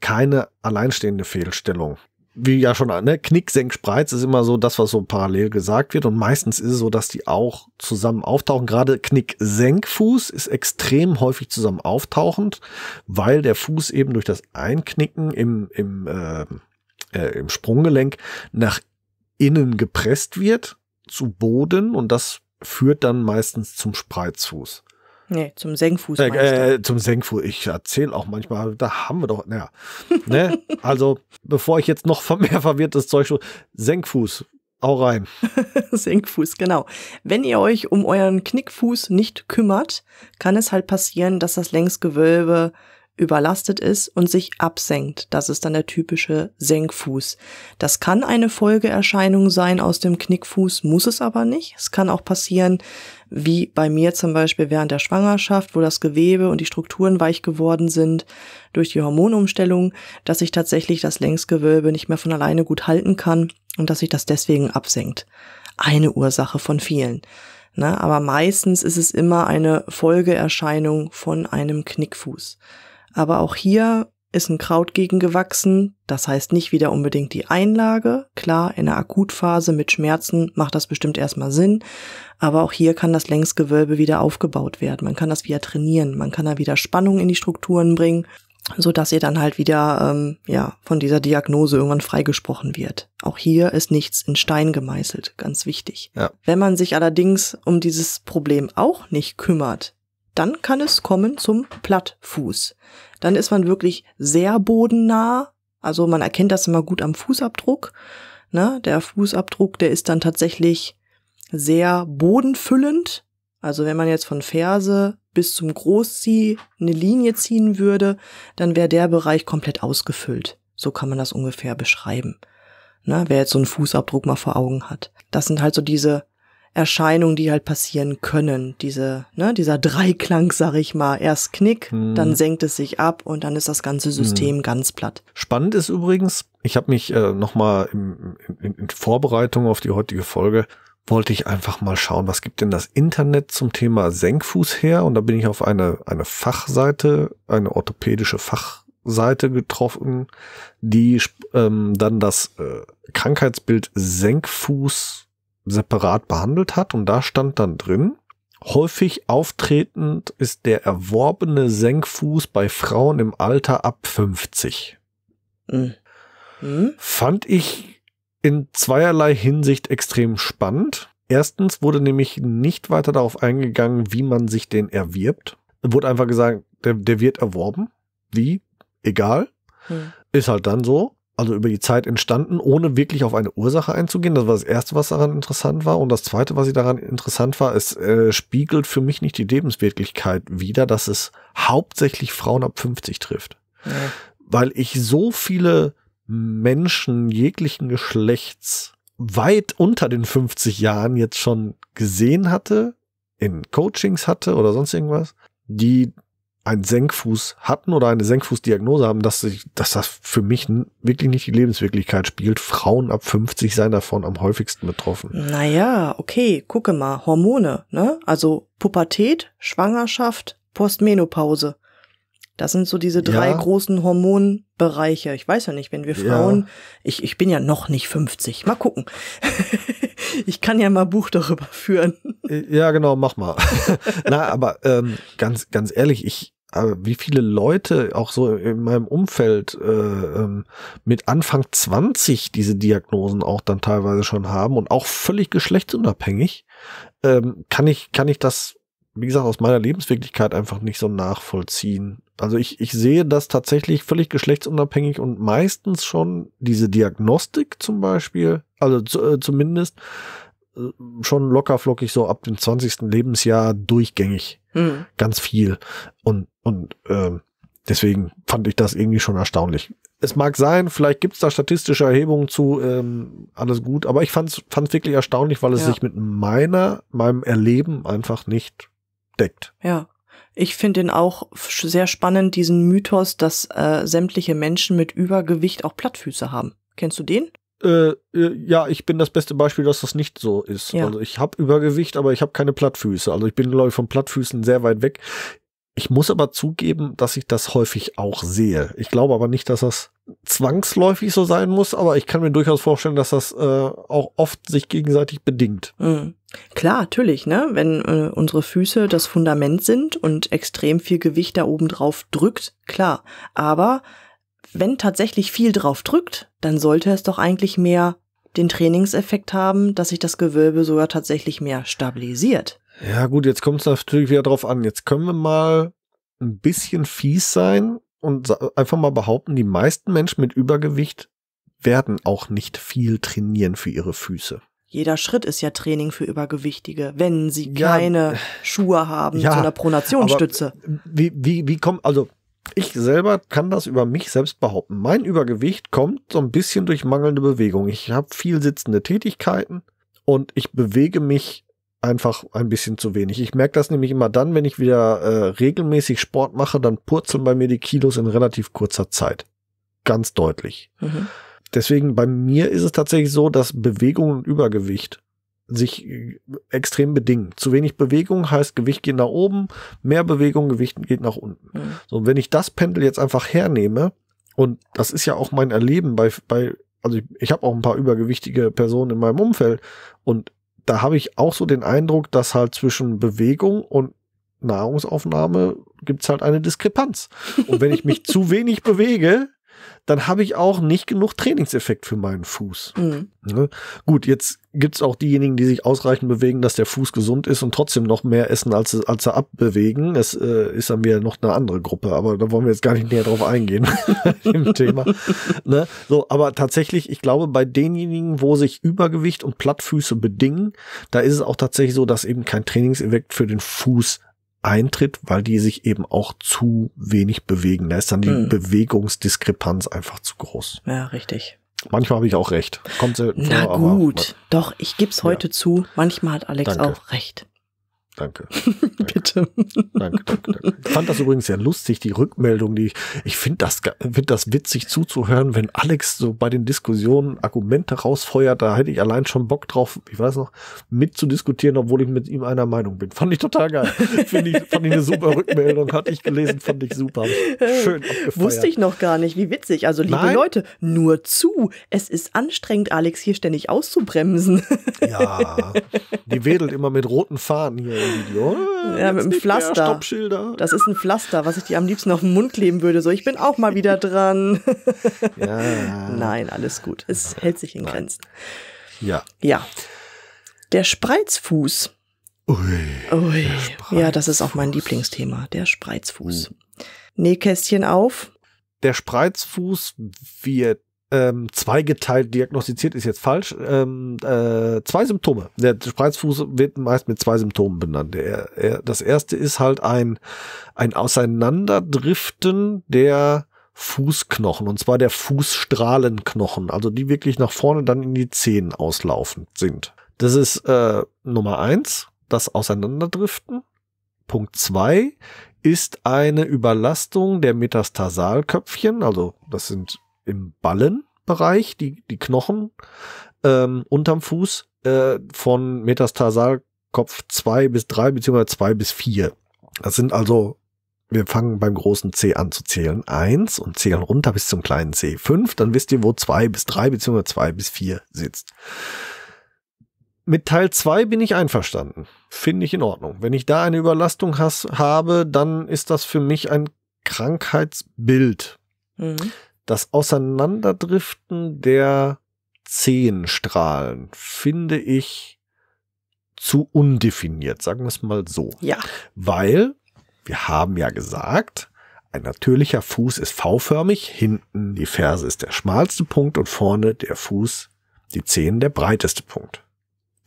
keine alleinstehende Fehlstellung. Wie ja schon, ne, Knick, Senk, Spreiz ist immer so das, was so parallel gesagt wird. Und meistens ist es so, dass die auch zusammen auftauchen. Gerade Knick, Senk, Fuß ist extrem häufig zusammen auftauchend, weil der Fuß eben durch das Einknicken im, im, äh, äh, im Sprunggelenk nach innen gepresst wird zu Boden und das führt dann meistens zum Spreizfuß. Nee, zum Senkfuß. Äh, äh, zum Senkfuß. Ich erzähle auch manchmal, da haben wir doch, naja. ne? Also, bevor ich jetzt noch mehr verwirrtes Zeug schon, Senkfuß. Hau rein. Senkfuß, genau. Wenn ihr euch um euren Knickfuß nicht kümmert, kann es halt passieren, dass das Längsgewölbe überlastet ist und sich absenkt. Das ist dann der typische Senkfuß. Das kann eine Folgeerscheinung sein aus dem Knickfuß, muss es aber nicht. Es kann auch passieren, wie bei mir zum Beispiel während der Schwangerschaft, wo das Gewebe und die Strukturen weich geworden sind durch die Hormonumstellung, dass ich tatsächlich das Längsgewölbe nicht mehr von alleine gut halten kann und dass sich das deswegen absenkt. Eine Ursache von vielen. Ne? Aber meistens ist es immer eine Folgeerscheinung von einem Knickfuß. Aber auch hier ist ein Kraut gegengewachsen. Das heißt nicht wieder unbedingt die Einlage. Klar, in der Akutphase mit Schmerzen macht das bestimmt erstmal Sinn. Aber auch hier kann das Längsgewölbe wieder aufgebaut werden. Man kann das wieder trainieren. Man kann da wieder Spannung in die Strukturen bringen, so dass ihr dann halt wieder, ähm, ja, von dieser Diagnose irgendwann freigesprochen wird. Auch hier ist nichts in Stein gemeißelt. Ganz wichtig. Ja. Wenn man sich allerdings um dieses Problem auch nicht kümmert, dann kann es kommen zum Plattfuß. Dann ist man wirklich sehr bodennah. Also man erkennt das immer gut am Fußabdruck. Ne? Der Fußabdruck, der ist dann tatsächlich sehr bodenfüllend. Also wenn man jetzt von Ferse bis zum Großzieh eine Linie ziehen würde, dann wäre der Bereich komplett ausgefüllt. So kann man das ungefähr beschreiben. Ne? Wer jetzt so einen Fußabdruck mal vor Augen hat. Das sind halt so diese Erscheinungen, die halt passieren können. Diese, ne, dieser Dreiklang, sag ich mal. Erst Knick, hm. dann senkt es sich ab und dann ist das ganze System hm. ganz platt. Spannend ist übrigens, ich habe mich äh, nochmal in, in, in Vorbereitung auf die heutige Folge wollte ich einfach mal schauen, was gibt denn das Internet zum Thema Senkfuß her? Und da bin ich auf eine, eine Fachseite, eine orthopädische Fachseite getroffen, die ähm, dann das äh, Krankheitsbild Senkfuß separat behandelt hat und da stand dann drin, häufig auftretend ist der erworbene Senkfuß bei Frauen im Alter ab 50. Mhm. Hm? Fand ich in zweierlei Hinsicht extrem spannend. Erstens wurde nämlich nicht weiter darauf eingegangen, wie man sich den erwirbt. Wurde einfach gesagt, der, der wird erworben. Wie? Egal. Hm. Ist halt dann so also über die Zeit entstanden, ohne wirklich auf eine Ursache einzugehen. Das war das Erste, was daran interessant war. Und das Zweite, was ich daran interessant war, es äh, spiegelt für mich nicht die Lebenswirklichkeit wider, dass es hauptsächlich Frauen ab 50 trifft. Ja. Weil ich so viele Menschen jeglichen Geschlechts weit unter den 50 Jahren jetzt schon gesehen hatte, in Coachings hatte oder sonst irgendwas, die einen Senkfuß hatten oder eine Senkfußdiagnose haben, dass, ich, dass das für mich wirklich nicht die Lebenswirklichkeit spielt. Frauen ab 50 seien davon am häufigsten betroffen. Naja, okay, gucke mal, Hormone, ne? Also Pubertät, Schwangerschaft, Postmenopause. Das sind so diese drei ja. großen Hormonbereiche. Ich weiß ja nicht, wenn wir Frauen, ja. ich, ich bin ja noch nicht 50. Mal gucken. ich kann ja mal Buch darüber führen. Ja, genau, mach mal. Na, aber ähm, ganz, ganz ehrlich, ich, wie viele Leute auch so in meinem Umfeld äh, ähm, mit Anfang 20 diese Diagnosen auch dann teilweise schon haben und auch völlig geschlechtsunabhängig, ähm, kann ich, kann ich das, wie gesagt, aus meiner Lebenswirklichkeit einfach nicht so nachvollziehen. Also ich, ich sehe das tatsächlich völlig geschlechtsunabhängig und meistens schon diese Diagnostik zum Beispiel, also zu, äh, zumindest, äh, schon locker flockig so ab dem 20. Lebensjahr durchgängig. Mhm. Ganz viel. Und, und ähm, deswegen fand ich das irgendwie schon erstaunlich. Es mag sein, vielleicht gibt's da statistische Erhebungen zu, ähm, alles gut, aber ich fand's fand's wirklich erstaunlich, weil es ja. sich mit meiner, meinem Erleben einfach nicht deckt. Ja. Ich finde ihn auch sehr spannend, diesen Mythos, dass äh, sämtliche Menschen mit Übergewicht auch Plattfüße haben. Kennst du den? Äh, äh, ja, ich bin das beste Beispiel, dass das nicht so ist. Ja. Also ich habe Übergewicht, aber ich habe keine Plattfüße. Also ich bin, glaube ich, von Plattfüßen sehr weit weg. Ich muss aber zugeben, dass ich das häufig auch sehe. Ich glaube aber nicht, dass das zwangsläufig so sein muss, aber ich kann mir durchaus vorstellen, dass das äh, auch oft sich gegenseitig bedingt. Mhm. Klar, natürlich, ne? Wenn äh, unsere Füße das Fundament sind und extrem viel Gewicht da oben drauf drückt, klar. Aber wenn tatsächlich viel drauf drückt, dann sollte es doch eigentlich mehr den Trainingseffekt haben, dass sich das Gewölbe sogar tatsächlich mehr stabilisiert. Ja gut, jetzt kommt es natürlich wieder drauf an. Jetzt können wir mal ein bisschen fies sein und einfach mal behaupten, die meisten Menschen mit Übergewicht werden auch nicht viel trainieren für ihre Füße. Jeder Schritt ist ja Training für Übergewichtige, wenn sie ja, keine äh, Schuhe haben ja, zu einer Pronationstütze. Wie, wie, wie kommt, also ich selber kann das über mich selbst behaupten. Mein Übergewicht kommt so ein bisschen durch mangelnde Bewegung. Ich habe viel sitzende Tätigkeiten und ich bewege mich einfach ein bisschen zu wenig. Ich merke das nämlich immer dann, wenn ich wieder äh, regelmäßig Sport mache, dann purzeln bei mir die Kilos in relativ kurzer Zeit. Ganz deutlich. Mhm. Deswegen bei mir ist es tatsächlich so, dass Bewegung und Übergewicht sich äh, extrem bedingen. Zu wenig Bewegung heißt Gewicht geht nach oben, mehr Bewegung, Gewicht geht nach unten. Mhm. So, wenn ich das Pendel jetzt einfach hernehme, und das ist ja auch mein Erleben bei, bei also ich, ich habe auch ein paar übergewichtige Personen in meinem Umfeld und da habe ich auch so den Eindruck, dass halt zwischen Bewegung und Nahrungsaufnahme gibt's halt eine Diskrepanz. Und wenn ich mich zu wenig bewege, dann habe ich auch nicht genug Trainingseffekt für meinen Fuß. Mhm. Ne? Gut, jetzt gibt's auch diejenigen, die sich ausreichend bewegen, dass der Fuß gesund ist und trotzdem noch mehr essen, als, als er abbewegen. Das äh, ist dann wieder noch eine andere Gruppe, aber da wollen wir jetzt gar nicht näher drauf eingehen im Thema. Ne? So, aber tatsächlich, ich glaube, bei denjenigen, wo sich Übergewicht und Plattfüße bedingen, da ist es auch tatsächlich so, dass eben kein Trainingseffekt für den Fuß eintritt, weil die sich eben auch zu wenig bewegen. Da ist dann die hm. Bewegungsdiskrepanz einfach zu groß. Ja, richtig. Manchmal habe ich auch recht. Kommt selten Na vor, gut, aber, doch, ich gebe es heute ja. zu. Manchmal hat Alex Danke. auch recht. Danke. danke. Bitte. Danke, danke, danke. Ich fand das übrigens sehr lustig, die Rückmeldung, die ich, ich finde das, find das witzig zuzuhören, wenn Alex so bei den Diskussionen Argumente rausfeuert, da hätte ich allein schon Bock drauf, ich weiß noch, mitzudiskutieren, obwohl ich mit ihm einer Meinung bin. Fand ich total geil. Find ich, fand ich eine super Rückmeldung, hatte ich gelesen, fand ich super. Äh, schön abgefeiert. Wusste ich noch gar nicht, wie witzig. Also, liebe Nein. Leute, nur zu. Es ist anstrengend, Alex hier ständig auszubremsen. Ja, die wedelt immer mit roten Fahnen hier Video. Oh, ja, mit einem Pflaster. Das ist ein Pflaster, was ich dir am liebsten auf den Mund kleben würde. So, ich bin auch mal wieder dran. ja. Nein, alles gut. Es hält sich in Grenzen. Ja. Ja. Der Spreizfuß. Ui. Ui. Spreizfuß. Ja, das ist auch mein Lieblingsthema. Der Spreizfuß. Mhm. Nähkästchen auf. Der Spreizfuß wird ähm, zweigeteilt diagnostiziert ist jetzt falsch. Ähm, äh, zwei Symptome. Der Spreizfuß wird meist mit zwei Symptomen benannt. Er, er, das erste ist halt ein, ein Auseinanderdriften der Fußknochen und zwar der Fußstrahlenknochen, also die wirklich nach vorne dann in die Zehen auslaufend sind. Das ist äh, Nummer eins, das Auseinanderdriften. Punkt zwei ist eine Überlastung der Metastasalköpfchen, also das sind im Ballenbereich, die, die Knochen ähm, unterm Fuß, äh, von Metastasalkopf 2 bis 3 beziehungsweise 2 bis 4. Das sind also, wir fangen beim großen C an zu zählen, 1 und zählen runter bis zum kleinen C 5, dann wisst ihr, wo 2 bis 3 beziehungsweise 2 bis 4 sitzt. Mit Teil 2 bin ich einverstanden. Finde ich in Ordnung. Wenn ich da eine Überlastung has, habe, dann ist das für mich ein Krankheitsbild. Mhm das Auseinanderdriften der Zehenstrahlen finde ich zu undefiniert, sagen wir es mal so. Ja. Weil wir haben ja gesagt, ein natürlicher Fuß ist V-förmig, hinten die Ferse ist der schmalste Punkt und vorne der Fuß, die Zehen der breiteste Punkt.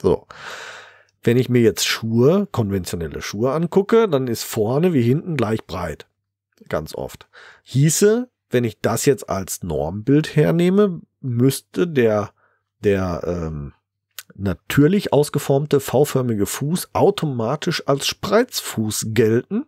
So. Wenn ich mir jetzt Schuhe, konventionelle Schuhe angucke, dann ist vorne wie hinten gleich breit. Ganz oft. Hieße, wenn ich das jetzt als Normbild hernehme, müsste der, der ähm, natürlich ausgeformte V-förmige Fuß automatisch als Spreizfuß gelten,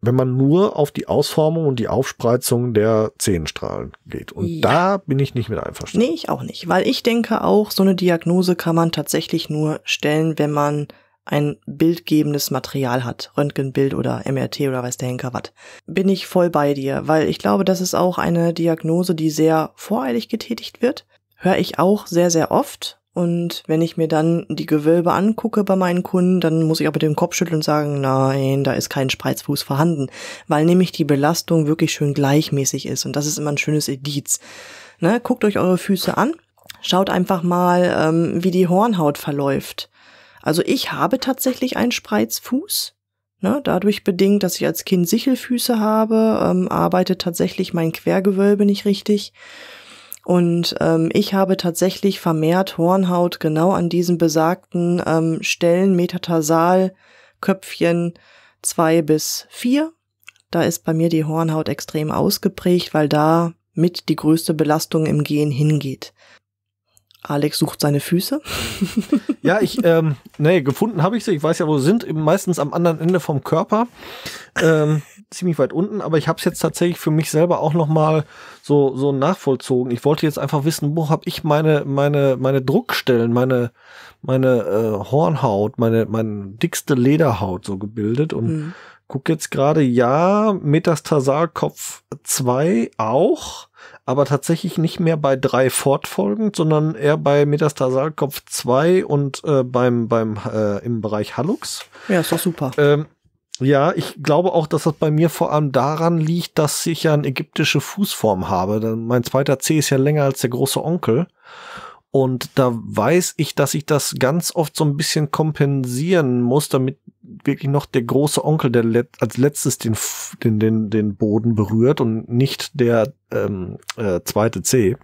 wenn man nur auf die Ausformung und die Aufspreizung der Zehenstrahlen geht. Und ja. da bin ich nicht mit einverstanden. Nee, ich auch nicht, weil ich denke auch, so eine Diagnose kann man tatsächlich nur stellen, wenn man ein bildgebendes Material hat, Röntgenbild oder MRT oder weiß der Henker was, bin ich voll bei dir, weil ich glaube, das ist auch eine Diagnose, die sehr voreilig getätigt wird. Höre ich auch sehr, sehr oft. Und wenn ich mir dann die Gewölbe angucke bei meinen Kunden, dann muss ich auch mit dem Kopf schütteln und sagen, nein, da ist kein Spreizfuß vorhanden, weil nämlich die Belastung wirklich schön gleichmäßig ist. Und das ist immer ein schönes Ediz. Ne? Guckt euch eure Füße an, schaut einfach mal, ähm, wie die Hornhaut verläuft also ich habe tatsächlich einen Spreizfuß. Ne, dadurch bedingt, dass ich als Kind Sichelfüße habe, ähm, arbeitet tatsächlich mein Quergewölbe nicht richtig. Und ähm, ich habe tatsächlich vermehrt Hornhaut genau an diesen besagten ähm, Stellen, Metatarsal, Köpfchen zwei bis vier. Da ist bei mir die Hornhaut extrem ausgeprägt, weil da mit die größte Belastung im Gehen hingeht. Alex sucht seine Füße. ja, ich, ähm, nee, gefunden habe ich sie. Ich weiß ja, wo sie sind. Meistens am anderen Ende vom Körper. Ähm, ziemlich weit unten. Aber ich habe es jetzt tatsächlich für mich selber auch nochmal so, so nachvollzogen. Ich wollte jetzt einfach wissen, wo habe ich meine, meine, meine Druckstellen, meine, meine äh, Hornhaut, meine, meine dickste Lederhaut so gebildet. Und mhm. guck jetzt gerade, ja, Metastasalkopf 2 auch aber tatsächlich nicht mehr bei drei fortfolgend, sondern eher bei Metastasalkopf 2 und äh, beim, beim, äh, im Bereich Hallux. Ja, ist doch super. Ähm, ja, ich glaube auch, dass das bei mir vor allem daran liegt, dass ich ja eine ägyptische Fußform habe. Mein zweiter C ist ja länger als der große Onkel. Und da weiß ich, dass ich das ganz oft so ein bisschen kompensieren muss, damit wirklich noch der große Onkel, der let als letztes den, den, den, den Boden berührt und nicht der ähm, äh, zweite C.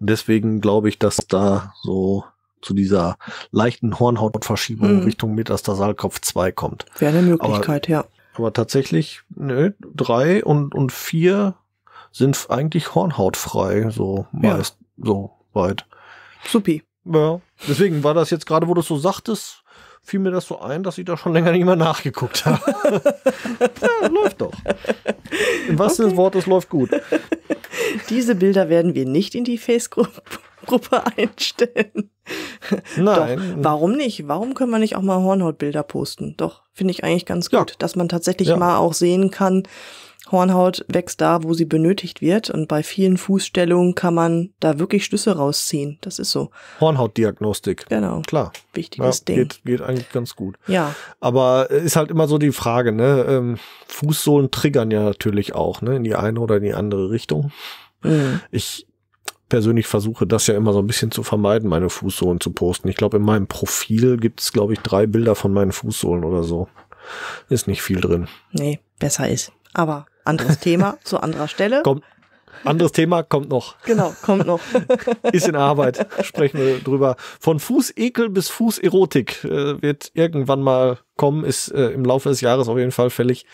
Und deswegen glaube ich, dass da so zu dieser leichten Hornhautverschiebung mhm. Richtung Metastasalkopf 2 kommt. Wäre eine Möglichkeit, aber, ja. Aber tatsächlich, nö, drei und, und vier sind eigentlich hornhautfrei, so meist, ja. so weit. Supi. Ja, deswegen war das jetzt gerade, wo du es so sagtest, fiel mir das so ein, dass ich da schon länger nicht mehr nachgeguckt habe. ja, läuft doch. Im wahrsten okay. Wort, es läuft gut. Diese Bilder werden wir nicht in die Facebook-Gruppe einstellen. Nein. Doch, warum nicht? Warum können wir nicht auch mal Hornhautbilder posten? Doch, finde ich eigentlich ganz gut, ja. dass man tatsächlich ja. mal auch sehen kann, Hornhaut wächst da, wo sie benötigt wird und bei vielen Fußstellungen kann man da wirklich Schlüsse rausziehen. Das ist so. Hornhautdiagnostik. Genau. Klar. Wichtiges ja, Ding. Geht, geht eigentlich ganz gut. Ja. Aber ist halt immer so die Frage, ne? Ähm, Fußsohlen triggern ja natürlich auch, ne? In die eine oder in die andere Richtung. Mhm. Ich persönlich versuche das ja immer so ein bisschen zu vermeiden, meine Fußsohlen zu posten. Ich glaube, in meinem Profil gibt es, glaube ich, drei Bilder von meinen Fußsohlen oder so. Ist nicht viel drin. Nee, besser ist. Aber anderes Thema zu anderer Stelle. Kommt, anderes Thema kommt noch. Genau, kommt noch. Ist in Arbeit, sprechen wir drüber. Von Fußekel bis Fußerotik äh, wird irgendwann mal kommen, ist äh, im Laufe des Jahres auf jeden Fall fällig.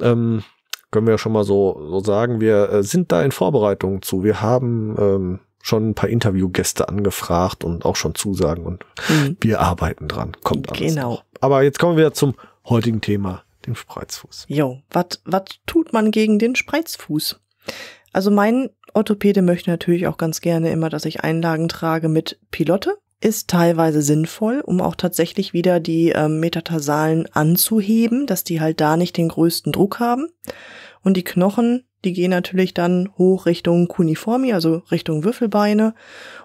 Ähm, können wir ja schon mal so, so sagen. Wir äh, sind da in Vorbereitung zu. Wir haben ähm, schon ein paar Interviewgäste angefragt und auch schon Zusagen und mhm. wir arbeiten dran. Kommt alles. Genau. Noch. Aber jetzt kommen wir zum heutigen Thema den Spreizfuß. Jo, was tut man gegen den Spreizfuß? Also mein Orthopäde möchte natürlich auch ganz gerne immer, dass ich Einlagen trage mit Pilotte. Ist teilweise sinnvoll, um auch tatsächlich wieder die äh, Metatarsalen anzuheben, dass die halt da nicht den größten Druck haben. Und die Knochen, die gehen natürlich dann hoch Richtung Cuniformi, also Richtung Würfelbeine.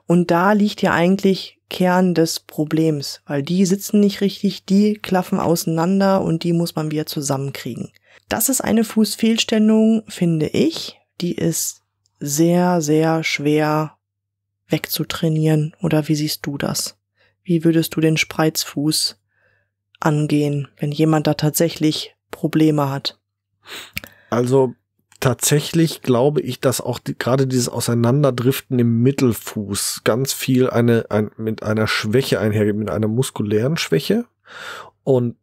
Und da liegt ja eigentlich Kern des Problems, weil die sitzen nicht richtig, die klaffen auseinander und die muss man wieder zusammenkriegen. Das ist eine Fußfehlstellung, finde ich, die ist sehr, sehr schwer wegzutrainieren. Oder wie siehst du das? Wie würdest du den Spreizfuß angehen, wenn jemand da tatsächlich Probleme hat? Also tatsächlich glaube ich, dass auch die, gerade dieses Auseinanderdriften im Mittelfuß ganz viel eine, ein, mit einer Schwäche einhergeht, mit einer muskulären Schwäche. Und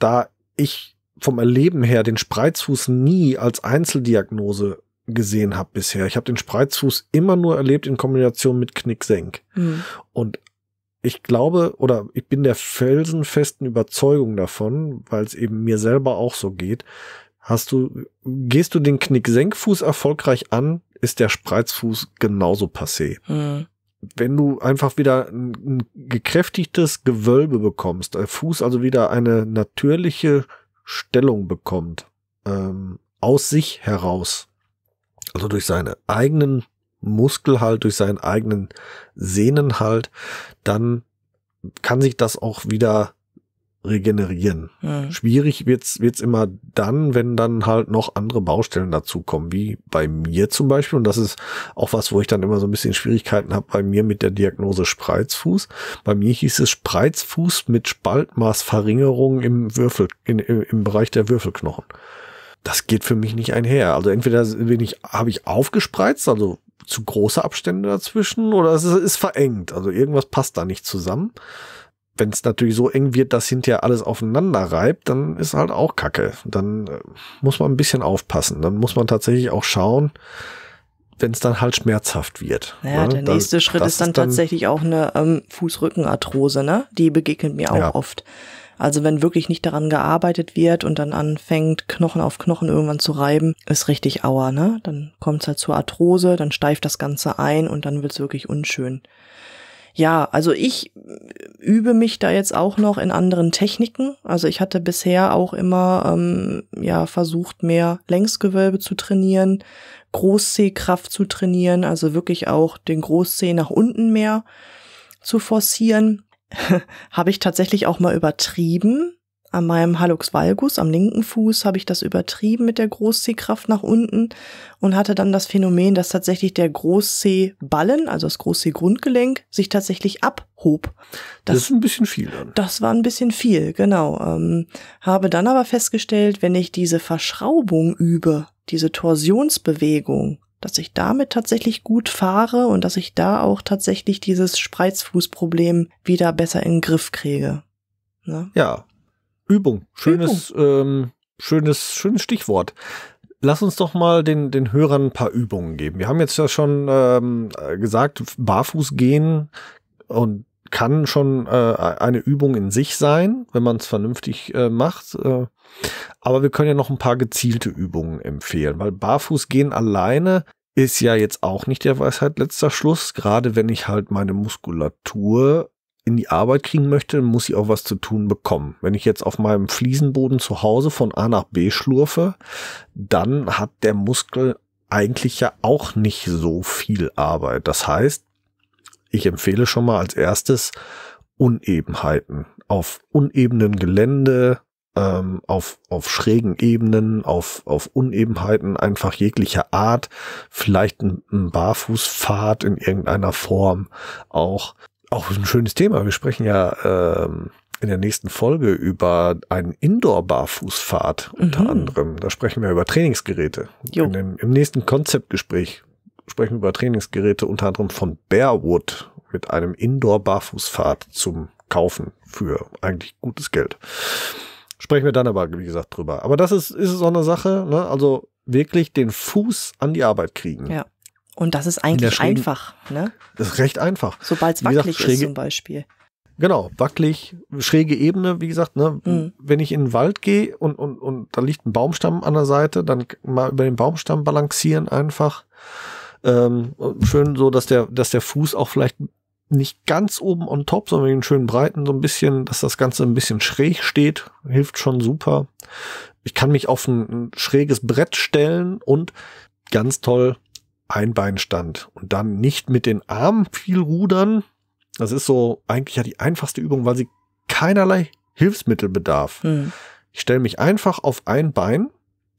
da ich vom Erleben her den Spreizfuß nie als Einzeldiagnose gesehen habe bisher. Ich habe den Spreizfuß immer nur erlebt in Kombination mit Knicksenk. Mhm. Und ich glaube oder ich bin der felsenfesten Überzeugung davon, weil es eben mir selber auch so geht, Hast du, gehst du den Knicksenkfuß erfolgreich an, ist der Spreizfuß genauso passé. Mhm. Wenn du einfach wieder ein, ein gekräftigtes Gewölbe bekommst, der äh, Fuß also wieder eine natürliche Stellung bekommt, ähm, aus sich heraus, also durch seine eigenen Muskelhalt, durch seinen eigenen Sehnenhalt, dann kann sich das auch wieder regenerieren. Mhm. Schwierig wird's wird's immer dann, wenn dann halt noch andere Baustellen dazukommen, wie bei mir zum Beispiel. Und das ist auch was, wo ich dann immer so ein bisschen Schwierigkeiten habe bei mir mit der Diagnose Spreizfuß. Bei mir hieß es Spreizfuß mit Spaltmaßverringerung im Würfel, in, im Bereich der Würfelknochen. Das geht für mich nicht einher. Also entweder bin ich, habe ich aufgespreizt, also zu große Abstände dazwischen, oder es ist, ist verengt. Also irgendwas passt da nicht zusammen wenn es natürlich so eng wird, dass hinterher alles aufeinander reibt, dann ist halt auch Kacke. Dann äh, muss man ein bisschen aufpassen. Dann muss man tatsächlich auch schauen, wenn es dann halt schmerzhaft wird. Ja, ne? der nächste das, Schritt ist dann, dann tatsächlich auch eine ähm, Fußrückenarthrose, ne? Die begegnet mir auch ja. oft. Also wenn wirklich nicht daran gearbeitet wird und dann anfängt, Knochen auf Knochen irgendwann zu reiben, ist richtig Aua, ne? Dann kommt es halt zur Arthrose, dann steift das Ganze ein und dann wird's wirklich unschön ja, also ich äh, übe mich da jetzt auch noch in anderen Techniken. Also ich hatte bisher auch immer ähm, ja versucht, mehr Längsgewölbe zu trainieren, Großsehkraft zu trainieren, also wirklich auch den Großsee nach unten mehr zu forcieren. Habe ich tatsächlich auch mal übertrieben. An meinem Hallux valgus, am linken Fuß, habe ich das übertrieben mit der Großsehkraft nach unten und hatte dann das Phänomen, dass tatsächlich der Großsehballen, also das Großsehgrundgelenk, sich tatsächlich abhob. Das, das, ist ein bisschen viel dann. Das war ein bisschen viel, genau. Ähm, habe dann aber festgestellt, wenn ich diese Verschraubung übe, diese Torsionsbewegung, dass ich damit tatsächlich gut fahre und dass ich da auch tatsächlich dieses Spreizfußproblem wieder besser in den Griff kriege. Ne? Ja, Übung. Schönes, Übung. Ähm, schönes, schönes Stichwort. Lass uns doch mal den, den Hörern ein paar Übungen geben. Wir haben jetzt ja schon ähm, gesagt, barfuß gehen und kann schon äh, eine Übung in sich sein, wenn man es vernünftig äh, macht. Äh, aber wir können ja noch ein paar gezielte Übungen empfehlen, weil barfuß gehen alleine ist ja jetzt auch nicht der Weisheit letzter Schluss, gerade wenn ich halt meine Muskulatur in die Arbeit kriegen möchte, muss ich auch was zu tun bekommen. Wenn ich jetzt auf meinem Fliesenboden zu Hause von A nach B schlurfe, dann hat der Muskel eigentlich ja auch nicht so viel Arbeit. Das heißt, ich empfehle schon mal als erstes Unebenheiten. Auf unebenen Gelände, ähm, auf, auf schrägen Ebenen, auf, auf Unebenheiten einfach jeglicher Art, vielleicht ein, ein Barfußpfad in irgendeiner Form auch auch ein schönes Thema. Wir sprechen ja ähm, in der nächsten Folge über einen indoor barfußfahrt unter mhm. anderem. Da sprechen wir über Trainingsgeräte. Dem, Im nächsten Konzeptgespräch sprechen wir über Trainingsgeräte unter anderem von Bearwood mit einem indoor barfußfahrt zum Kaufen für eigentlich gutes Geld. Sprechen wir dann aber, wie gesagt, drüber. Aber das ist, ist so eine Sache, ne? also wirklich den Fuß an die Arbeit kriegen. Ja. Und das ist eigentlich schrägen, einfach. Ne? Das ist recht einfach. Sobald es wackelig gesagt, schräge, ist zum Beispiel. Genau, wackelig, schräge Ebene, wie gesagt, ne? Mhm. wenn ich in den Wald gehe und, und, und da liegt ein Baumstamm an der Seite, dann mal über den Baumstamm balancieren einfach. Ähm, schön so, dass der, dass der Fuß auch vielleicht nicht ganz oben on top, sondern in schönen Breiten so ein bisschen, dass das Ganze ein bisschen schräg steht, hilft schon super. Ich kann mich auf ein, ein schräges Brett stellen und ganz toll Einbeinstand und dann nicht mit den Armen viel rudern. Das ist so eigentlich ja die einfachste Übung, weil sie keinerlei Hilfsmittel bedarf. Mhm. Ich stelle mich einfach auf ein Bein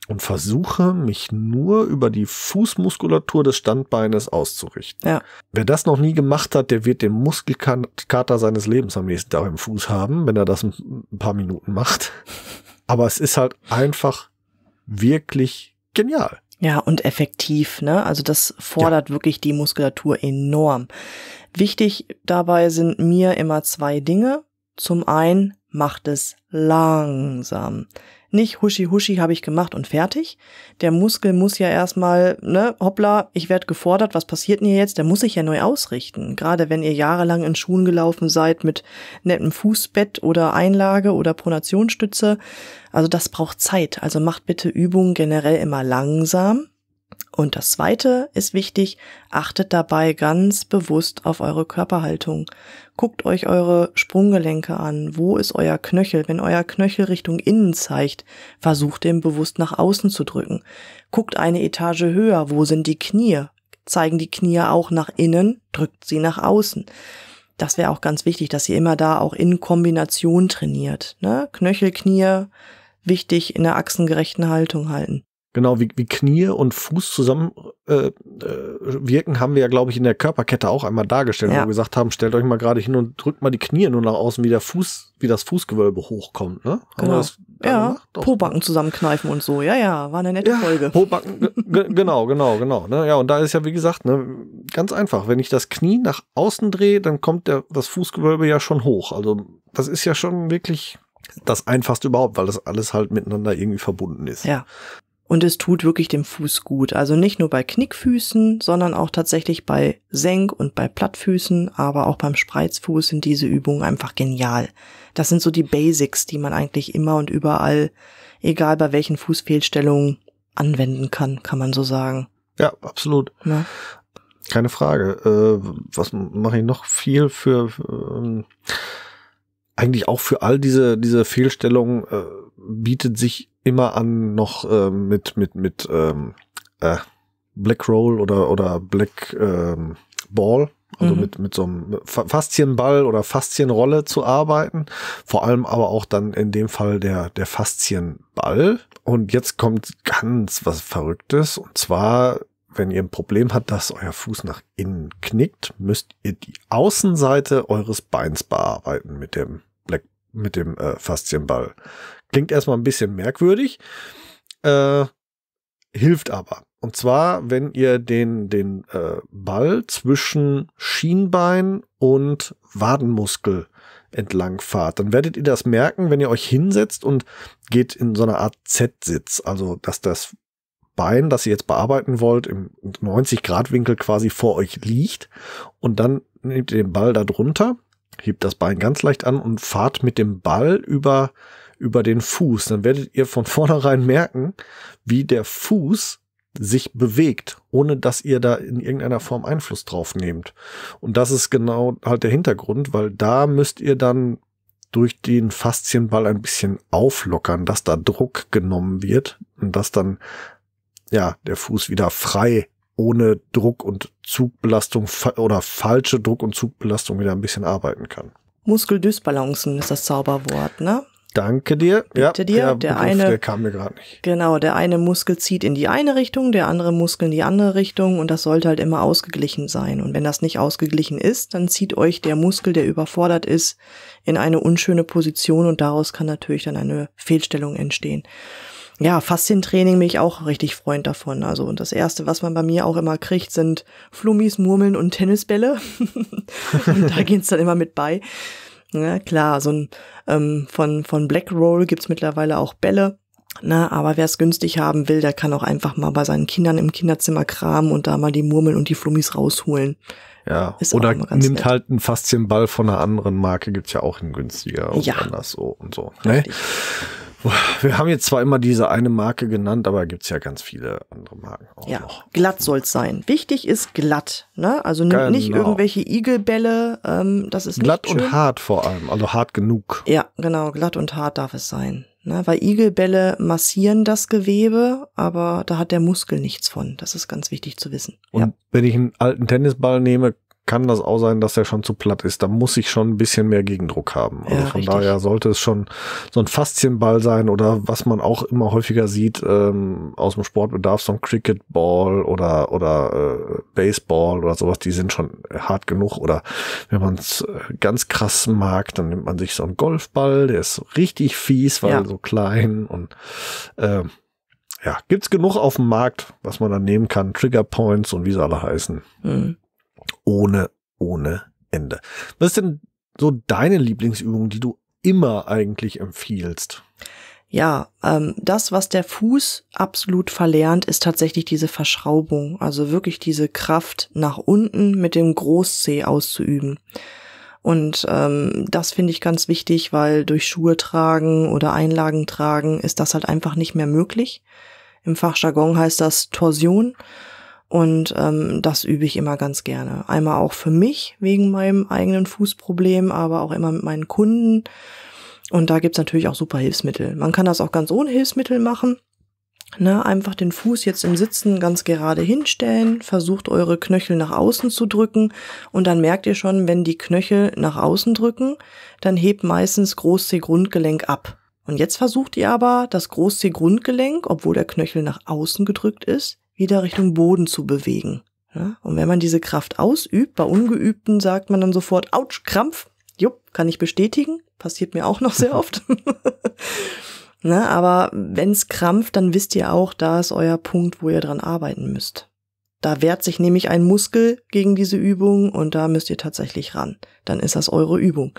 und versuche mich nur über die Fußmuskulatur des Standbeines auszurichten. Ja. Wer das noch nie gemacht hat, der wird den Muskelkater seines Lebens am nächsten Tag im Fuß haben, wenn er das ein paar Minuten macht. Aber es ist halt einfach wirklich genial. Ja, und effektiv, ne? Also das fordert ja. wirklich die Muskulatur enorm. Wichtig dabei sind mir immer zwei Dinge. Zum einen macht es langsam. Nicht huschi huschi habe ich gemacht und fertig. Der Muskel muss ja erstmal, ne, hoppla, ich werde gefordert, was passiert denn hier jetzt? Der muss sich ja neu ausrichten. Gerade wenn ihr jahrelang in Schuhen gelaufen seid mit nettem Fußbett oder Einlage oder Pronationsstütze. Also das braucht Zeit. Also macht bitte Übungen generell immer langsam und das Zweite ist wichtig, achtet dabei ganz bewusst auf eure Körperhaltung. Guckt euch eure Sprunggelenke an. Wo ist euer Knöchel? Wenn euer Knöchel Richtung innen zeigt, versucht den bewusst nach außen zu drücken. Guckt eine Etage höher. Wo sind die Knie? Zeigen die Knie auch nach innen, drückt sie nach außen. Das wäre auch ganz wichtig, dass ihr immer da auch in Kombination trainiert. Ne? Knöchel, Knie, wichtig in der achsengerechten Haltung halten genau wie, wie Knie und Fuß zusammen äh, äh wirken, haben wir ja, glaube ich, in der Körperkette auch einmal dargestellt, ja. wo wir gesagt haben, stellt euch mal gerade hin und drückt mal die Knie nur nach außen, wie der Fuß, wie das Fußgewölbe hochkommt. Ne? Genau. Das, ja, Pobacken zusammenkneifen und so. Ja, ja, war eine nette ja, Folge. Pobacken, genau, genau, genau. Ne? Ja, und da ist ja, wie gesagt, ne, ganz einfach. Wenn ich das Knie nach außen drehe, dann kommt der, das Fußgewölbe ja schon hoch. Also das ist ja schon wirklich das einfachste überhaupt, weil das alles halt miteinander irgendwie verbunden ist. Ja. Und es tut wirklich dem Fuß gut. Also nicht nur bei Knickfüßen, sondern auch tatsächlich bei Senk- und bei Plattfüßen, aber auch beim Spreizfuß sind diese Übungen einfach genial. Das sind so die Basics, die man eigentlich immer und überall, egal bei welchen Fußfehlstellungen, anwenden kann, kann man so sagen. Ja, absolut. Na? Keine Frage. Äh, was mache ich noch viel für, ähm, eigentlich auch für all diese, diese Fehlstellungen, äh, bietet sich immer an noch äh, mit, mit, mit ähm, äh, Black Roll oder, oder Black ähm, Ball, also mhm. mit, mit so einem Faszienball oder Faszienrolle zu arbeiten. Vor allem aber auch dann in dem Fall der, der Faszienball. Und jetzt kommt ganz was Verrücktes. Und zwar, wenn ihr ein Problem habt, dass euer Fuß nach innen knickt, müsst ihr die Außenseite eures Beins bearbeiten mit dem Black, mit dem äh, Faszienball. Klingt erstmal ein bisschen merkwürdig, äh, hilft aber. Und zwar, wenn ihr den, den äh, Ball zwischen Schienbein und Wadenmuskel entlang fahrt, dann werdet ihr das merken, wenn ihr euch hinsetzt und geht in so eine Art Z-Sitz. Also, dass das Bein, das ihr jetzt bearbeiten wollt, im 90-Grad-Winkel quasi vor euch liegt. Und dann nehmt ihr den Ball da drunter, hebt das Bein ganz leicht an und fahrt mit dem Ball über über den Fuß, dann werdet ihr von vornherein merken, wie der Fuß sich bewegt, ohne dass ihr da in irgendeiner Form Einfluss drauf nehmt. Und das ist genau halt der Hintergrund, weil da müsst ihr dann durch den Faszienball ein bisschen auflockern, dass da Druck genommen wird und dass dann ja der Fuß wieder frei ohne Druck und Zugbelastung oder falsche Druck und Zugbelastung wieder ein bisschen arbeiten kann. Muskeldysbalancen ist das Zauberwort, ne? Danke dir. Bitte ja, dir. Der, der Begriff, eine, der kam mir gerade nicht. Genau, der eine Muskel zieht in die eine Richtung, der andere Muskel in die andere Richtung und das sollte halt immer ausgeglichen sein. Und wenn das nicht ausgeglichen ist, dann zieht euch der Muskel, der überfordert ist, in eine unschöne Position und daraus kann natürlich dann eine Fehlstellung entstehen. Ja, Faszientraining bin ich auch richtig Freund davon. Also und das erste, was man bei mir auch immer kriegt, sind Flummis, Murmeln und Tennisbälle. und da geht's dann immer mit bei. Ja, ne? klar, so ein ähm, von, von Blackroll gibt's mittlerweile auch Bälle. Na, ne? aber wer es günstig haben will, der kann auch einfach mal bei seinen Kindern im Kinderzimmer kramen und da mal die Murmeln und die Flummis rausholen. Ja, Ist oder nimmt nett. halt einen Faszienball von einer anderen Marke, gibt's ja auch einen günstiger ja. und anders so und so. Ne? Wir haben jetzt zwar immer diese eine Marke genannt, aber gibt's ja ganz viele andere Marken auch ja, noch. Glatt soll's sein. Wichtig ist glatt. Ne? Also genau. nicht irgendwelche Igelbälle. Ähm, das ist glatt nicht und hart vor allem, also hart genug. Ja, genau. Glatt und hart darf es sein. Ne? Weil Igelbälle massieren das Gewebe, aber da hat der Muskel nichts von. Das ist ganz wichtig zu wissen. Und ja. wenn ich einen alten Tennisball nehme, kann das auch sein, dass der schon zu platt ist. Da muss ich schon ein bisschen mehr Gegendruck haben. Also ja, von richtig. daher sollte es schon so ein Faszienball sein oder was man auch immer häufiger sieht ähm, aus dem Sportbedarf, so ein Cricketball oder oder äh, Baseball oder sowas, die sind schon hart genug. Oder wenn man es äh, ganz krass mag, dann nimmt man sich so einen Golfball, der ist richtig fies, weil ja. so klein und äh, ja, gibt's genug auf dem Markt, was man dann nehmen kann, Trigger Points und wie sie alle heißen. Mhm. Ohne, ohne Ende. Was ist denn so deine Lieblingsübung, die du immer eigentlich empfiehlst? Ja, ähm, das, was der Fuß absolut verlernt, ist tatsächlich diese Verschraubung, also wirklich diese Kraft nach unten mit dem Großzeh auszuüben. Und ähm, das finde ich ganz wichtig, weil durch Schuhe tragen oder Einlagen tragen ist das halt einfach nicht mehr möglich. Im Fachjargon heißt das Torsion. Und ähm, das übe ich immer ganz gerne. Einmal auch für mich wegen meinem eigenen Fußproblem, aber auch immer mit meinen Kunden. Und da gibt's natürlich auch super Hilfsmittel. Man kann das auch ganz ohne Hilfsmittel machen. Ne, einfach den Fuß jetzt im Sitzen ganz gerade hinstellen, versucht eure Knöchel nach außen zu drücken und dann merkt ihr schon, wenn die Knöchel nach außen drücken, dann hebt meistens Großzeh-Grundgelenk ab. Und jetzt versucht ihr aber, das Großzeh-Grundgelenk, obwohl der Knöchel nach außen gedrückt ist, wieder Richtung Boden zu bewegen. Ja? Und wenn man diese Kraft ausübt, bei Ungeübten sagt man dann sofort, ouch, Krampf, jupp, kann ich bestätigen, passiert mir auch noch sehr oft. ne? Aber wenn's krampft, dann wisst ihr auch, da ist euer Punkt, wo ihr dran arbeiten müsst. Da wehrt sich nämlich ein Muskel gegen diese Übung und da müsst ihr tatsächlich ran. Dann ist das eure Übung.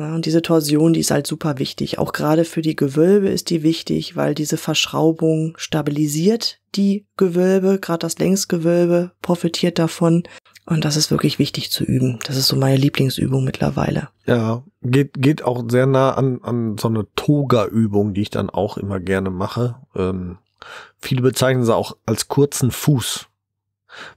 Ja, ne? und diese Torsion, die ist halt super wichtig. Auch gerade für die Gewölbe ist die wichtig, weil diese Verschraubung stabilisiert die Gewölbe, gerade das Längsgewölbe profitiert davon. Und das ist wirklich wichtig zu üben. Das ist so meine Lieblingsübung mittlerweile. Ja, geht, geht auch sehr nah an, an so eine Toga-Übung, die ich dann auch immer gerne mache. Ähm, viele bezeichnen sie auch als kurzen Fuß.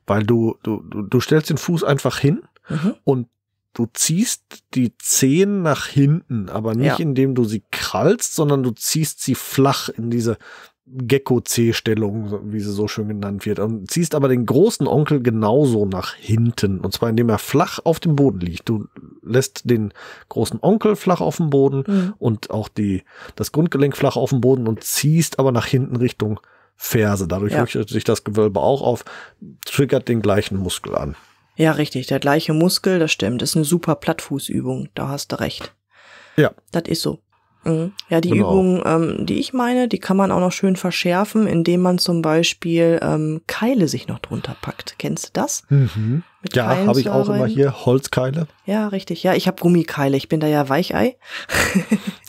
Weil du, du, du stellst den Fuß einfach hin mhm. und du ziehst die Zehen nach hinten, aber nicht ja. indem du sie krallst, sondern du ziehst sie flach in diese Gecko-C-Stellung, wie sie so schön genannt wird. Und ziehst aber den großen Onkel genauso nach hinten. Und zwar indem er flach auf dem Boden liegt. Du lässt den großen Onkel flach auf dem Boden mhm. und auch die, das Grundgelenk flach auf dem Boden und ziehst aber nach hinten Richtung Ferse. Dadurch ja. richtet sich das Gewölbe auch auf, triggert den gleichen Muskel an. Ja, richtig. Der gleiche Muskel, das stimmt. Das ist eine super Plattfußübung. Da hast du recht. Ja. Das ist so. Mhm. Ja, die genau. Übung, ähm, die ich meine, die kann man auch noch schön verschärfen, indem man zum Beispiel ähm, Keile sich noch drunter packt. Kennst du das? Mhm. Mit ja, habe ich auch immer hier Holzkeile. Ja, richtig. Ja, ich habe Gummikeile. Ich bin da ja Weichei.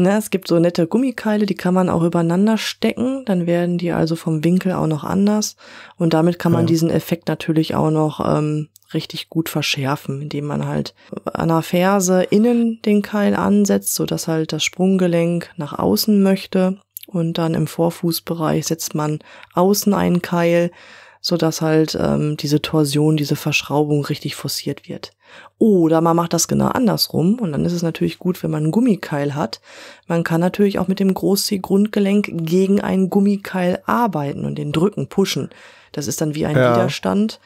Ne, es gibt so nette Gummikeile, die kann man auch übereinander stecken, dann werden die also vom Winkel auch noch anders und damit kann man ja. diesen Effekt natürlich auch noch ähm, richtig gut verschärfen, indem man halt an der Ferse innen den Keil ansetzt, so dass halt das Sprunggelenk nach außen möchte und dann im Vorfußbereich setzt man außen einen Keil, so dass halt ähm, diese Torsion, diese Verschraubung richtig forciert wird. Oder man macht das genau andersrum und dann ist es natürlich gut, wenn man einen Gummikeil hat. Man kann natürlich auch mit dem Großziehgrundgelenk gegen einen Gummikeil arbeiten und den drücken, pushen. Das ist dann wie ein ja. Widerstand.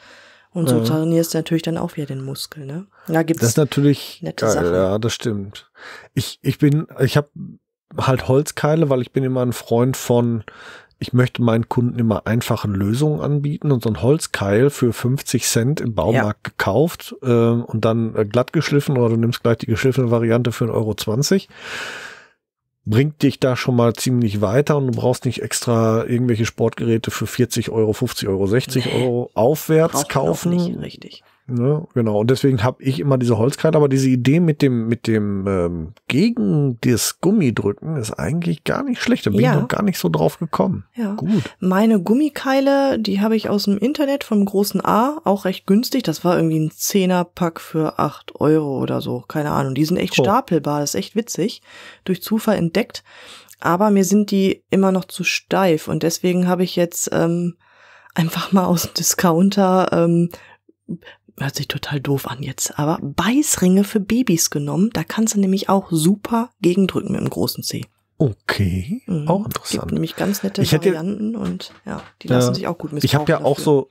Und so mhm. trainierst du natürlich dann auch wieder den Muskel, ne? Da gibt's das ist natürlich nette geil, Sachen. Ja, das stimmt. Ich, ich bin, ich habe halt Holzkeile, weil ich bin immer ein Freund von ich möchte meinen Kunden immer einfache Lösungen anbieten und so ein Holzkeil für 50 Cent im Baumarkt ja. gekauft äh, und dann äh, glatt geschliffen oder du nimmst gleich die geschliffene Variante für 1,20 Euro. bringt dich da schon mal ziemlich weiter und du brauchst nicht extra irgendwelche Sportgeräte für 40 Euro, 50 Euro, 60 Euro aufwärts kaufen. Nicht, richtig. Ne? Genau. Und deswegen habe ich immer diese Holzkreide, aber diese Idee mit dem, mit dem ähm, gegen das Gummidrücken ist eigentlich gar nicht schlecht. Da bin ja. ich noch gar nicht so drauf gekommen. Ja. Gut. Meine Gummikeile, die habe ich aus dem Internet vom großen A, auch recht günstig. Das war irgendwie ein Zehnerpack für acht Euro oder so. Keine Ahnung. Die sind echt oh. stapelbar, das ist echt witzig. Durch Zufall entdeckt. Aber mir sind die immer noch zu steif und deswegen habe ich jetzt ähm, einfach mal aus dem Discounter ähm, hört sich total doof an jetzt, aber Beißringe für Babys genommen. Da kannst du nämlich auch super gegendrücken mit dem großen C. Okay, mhm. auch interessant. Es Gibt nämlich ganz nette ich Varianten hätte, und ja, die lassen ja, sich auch gut missbrauchen. Ich habe ja auch so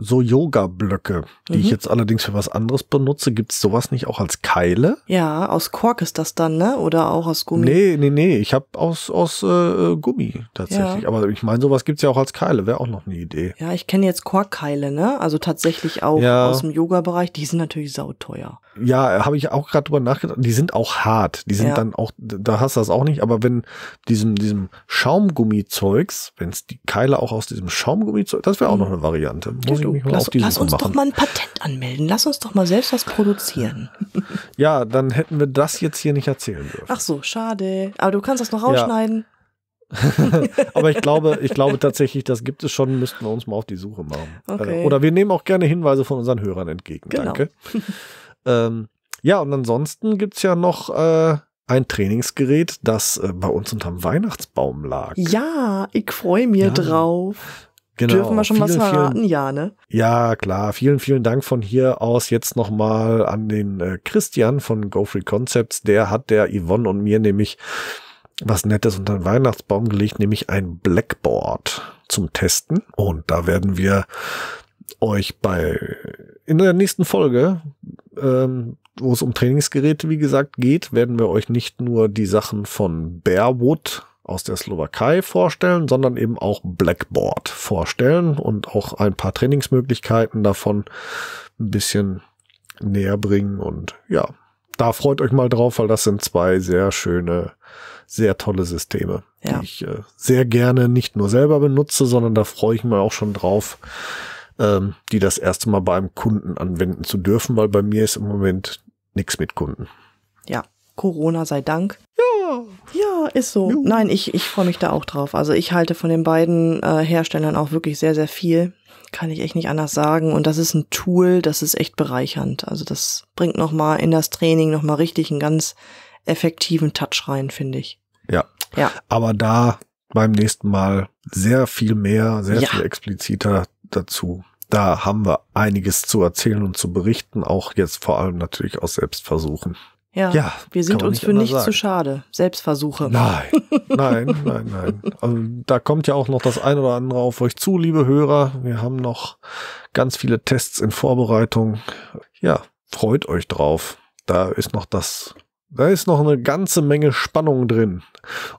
so Yoga-Blöcke, die mhm. ich jetzt allerdings für was anderes benutze. gibt's sowas nicht auch als Keile? Ja, aus Kork ist das dann, ne? Oder auch aus Gummi? Nee, nee, nee. Ich habe aus, aus äh, äh, Gummi tatsächlich. Ja. Aber ich meine, sowas gibt's ja auch als Keile. Wäre auch noch eine Idee. Ja, ich kenne jetzt Korkkeile, ne? Also tatsächlich auch ja. aus dem Yoga-Bereich. Die sind natürlich sauteuer. Ja, habe ich auch gerade drüber nachgedacht. Die sind auch hart. Die sind ja. dann auch, da hast du das auch nicht. Aber wenn diesem, diesem Schaumgummi-Zeugs, wenn's die Keile auch aus diesem Schaumgummi-Zeugs, das wäre auch mhm. noch eine Variante. Muss ich du, lass, lass uns machen. doch mal ein Patent anmelden. Lass uns doch mal selbst was produzieren. Ja, dann hätten wir das jetzt hier nicht erzählen dürfen. Ach so, schade. Aber du kannst das noch rausschneiden. Ja. Aber ich glaube, ich glaube tatsächlich, das gibt es schon, müssten wir uns mal auf die Suche machen. Okay. Äh, oder wir nehmen auch gerne Hinweise von unseren Hörern entgegen. Genau. Danke. ähm, ja, und ansonsten gibt es ja noch äh, ein Trainingsgerät, das äh, bei uns unterm Weihnachtsbaum lag. Ja, ich freue mich ja. drauf. Genau. Dürfen wir schon vielen, was verraten? Vielen, ja, ne? Ja, klar. Vielen, vielen Dank von hier aus jetzt nochmal an den äh, Christian von GoFree Concepts. Der hat der Yvonne und mir nämlich was Nettes unter den Weihnachtsbaum gelegt, nämlich ein Blackboard zum Testen. Und da werden wir euch bei in der nächsten Folge, ähm, wo es um Trainingsgeräte, wie gesagt, geht, werden wir euch nicht nur die Sachen von Bearwood aus der Slowakei vorstellen, sondern eben auch Blackboard vorstellen und auch ein paar Trainingsmöglichkeiten davon ein bisschen näher bringen. Und ja, da freut euch mal drauf, weil das sind zwei sehr schöne, sehr tolle Systeme, ja. die ich äh, sehr gerne nicht nur selber benutze, sondern da freue ich mich auch schon drauf, ähm, die das erste Mal beim Kunden anwenden zu dürfen, weil bei mir ist im Moment nichts mit Kunden. Ja, Corona sei Dank. Ja. ist so. Juhu. Nein, ich, ich freue mich da auch drauf. Also ich halte von den beiden äh, Herstellern auch wirklich sehr, sehr viel. Kann ich echt nicht anders sagen. Und das ist ein Tool, das ist echt bereichernd. Also das bringt nochmal in das Training nochmal richtig einen ganz effektiven Touch rein, finde ich. Ja. ja. Aber da beim nächsten Mal sehr viel mehr, sehr ja. viel expliziter dazu. Da haben wir einiges zu erzählen und zu berichten, auch jetzt vor allem natürlich aus Selbstversuchen. Ja, ja wir sind uns nicht für nichts zu schade. Selbstversuche. Nein, nein, nein, nein. Also, da kommt ja auch noch das ein oder andere auf euch zu, liebe Hörer. Wir haben noch ganz viele Tests in Vorbereitung. Ja, freut euch drauf. Da ist noch das da ist noch eine ganze Menge Spannung drin.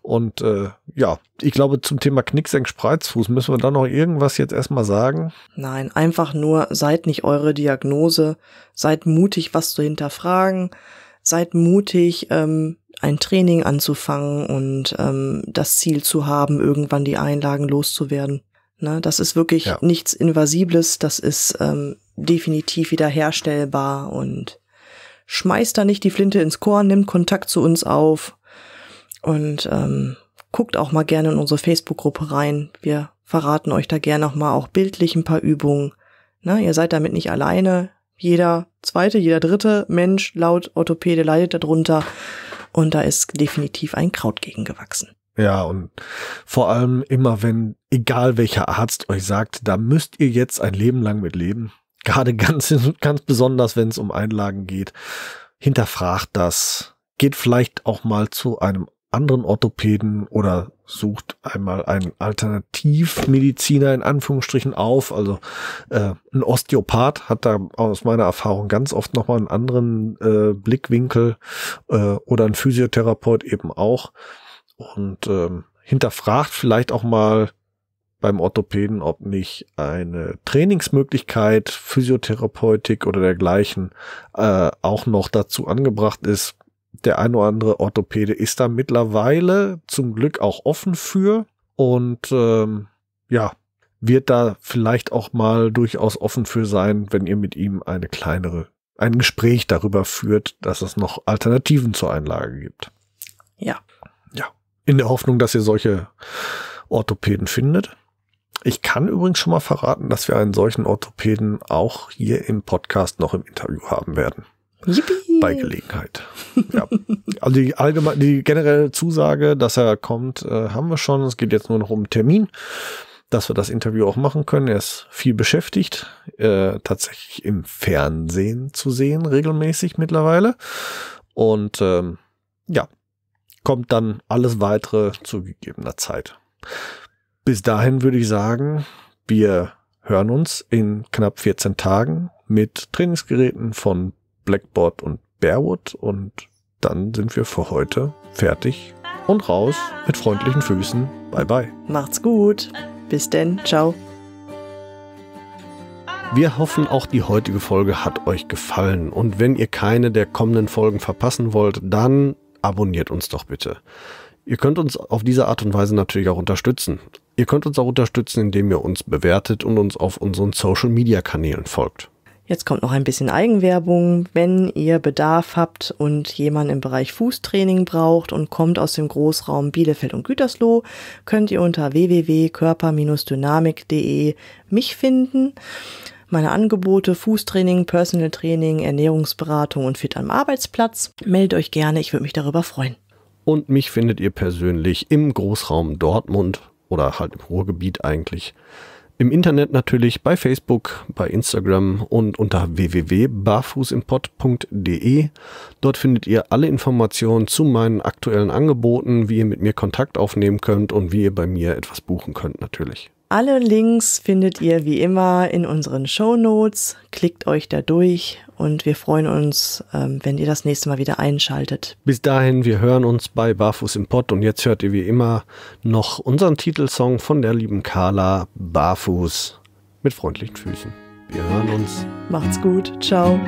Und äh, ja, ich glaube, zum Thema Knicksenk Spreizfuß müssen wir da noch irgendwas jetzt erstmal sagen. Nein, einfach nur, seid nicht eure Diagnose, seid mutig, was zu hinterfragen seid mutig, ähm, ein Training anzufangen und ähm, das Ziel zu haben, irgendwann die Einlagen loszuwerden. Ne, das ist wirklich ja. nichts Invasibles, das ist ähm, definitiv wiederherstellbar und schmeißt da nicht die Flinte ins Korn, nimmt Kontakt zu uns auf und ähm, guckt auch mal gerne in unsere Facebook-Gruppe rein. Wir verraten euch da gerne noch mal auch bildlich ein paar Übungen. Na, ne, ihr seid damit nicht alleine jeder zweite, jeder dritte Mensch laut Orthopäde leidet darunter. Und da ist definitiv ein Kraut gegen gewachsen. Ja, und vor allem immer, wenn, egal welcher Arzt euch sagt, da müsst ihr jetzt ein Leben lang mit leben. Gerade ganz, ganz besonders, wenn es um Einlagen geht. Hinterfragt das. Geht vielleicht auch mal zu einem anderen Orthopäden oder sucht einmal einen Alternativmediziner in Anführungsstrichen auf. Also äh, ein Osteopath hat da aus meiner Erfahrung ganz oft nochmal einen anderen äh, Blickwinkel äh, oder ein Physiotherapeut eben auch. Und ähm, hinterfragt vielleicht auch mal beim Orthopäden, ob nicht eine Trainingsmöglichkeit, Physiotherapeutik oder dergleichen äh, auch noch dazu angebracht ist, der ein oder andere Orthopäde ist da mittlerweile zum Glück auch offen für und ähm, ja, wird da vielleicht auch mal durchaus offen für sein, wenn ihr mit ihm eine kleinere, ein Gespräch darüber führt, dass es noch Alternativen zur Einlage gibt. Ja. Ja. In der Hoffnung, dass ihr solche Orthopäden findet. Ich kann übrigens schon mal verraten, dass wir einen solchen Orthopäden auch hier im Podcast noch im Interview haben werden. Yippie bei Gelegenheit. Ja. Also die, allgemein, die generelle Zusage, dass er kommt, äh, haben wir schon. Es geht jetzt nur noch um Termin, dass wir das Interview auch machen können. Er ist viel beschäftigt, äh, tatsächlich im Fernsehen zu sehen, regelmäßig mittlerweile. Und ähm, ja, kommt dann alles weitere zu gegebener Zeit. Bis dahin würde ich sagen, wir hören uns in knapp 14 Tagen mit Trainingsgeräten von Blackboard und Bearwood und dann sind wir für heute fertig und raus mit freundlichen Füßen. Bye bye. Macht's gut. Bis denn. Ciao. Wir hoffen, auch die heutige Folge hat euch gefallen. Und wenn ihr keine der kommenden Folgen verpassen wollt, dann abonniert uns doch bitte. Ihr könnt uns auf diese Art und Weise natürlich auch unterstützen. Ihr könnt uns auch unterstützen, indem ihr uns bewertet und uns auf unseren Social-Media-Kanälen folgt. Jetzt kommt noch ein bisschen Eigenwerbung. Wenn ihr Bedarf habt und jemand im Bereich Fußtraining braucht und kommt aus dem Großraum Bielefeld und Gütersloh, könnt ihr unter www.körper-dynamik.de mich finden. Meine Angebote Fußtraining, Personal Training, Ernährungsberatung und Fit am Arbeitsplatz. Meldet euch gerne, ich würde mich darüber freuen. Und mich findet ihr persönlich im Großraum Dortmund oder halt im Ruhrgebiet eigentlich im Internet natürlich bei Facebook, bei Instagram und unter www.barfußimport.de. Dort findet ihr alle Informationen zu meinen aktuellen Angeboten, wie ihr mit mir Kontakt aufnehmen könnt und wie ihr bei mir etwas buchen könnt natürlich. Alle Links findet ihr wie immer in unseren Show Notes. Klickt euch da durch und wir freuen uns, ähm, wenn ihr das nächste Mal wieder einschaltet. Bis dahin, wir hören uns bei Barfuß im Pott und jetzt hört ihr wie immer noch unseren Titelsong von der lieben Carla Barfuß mit freundlichen Füßen. Wir hören uns. Macht's gut. Ciao.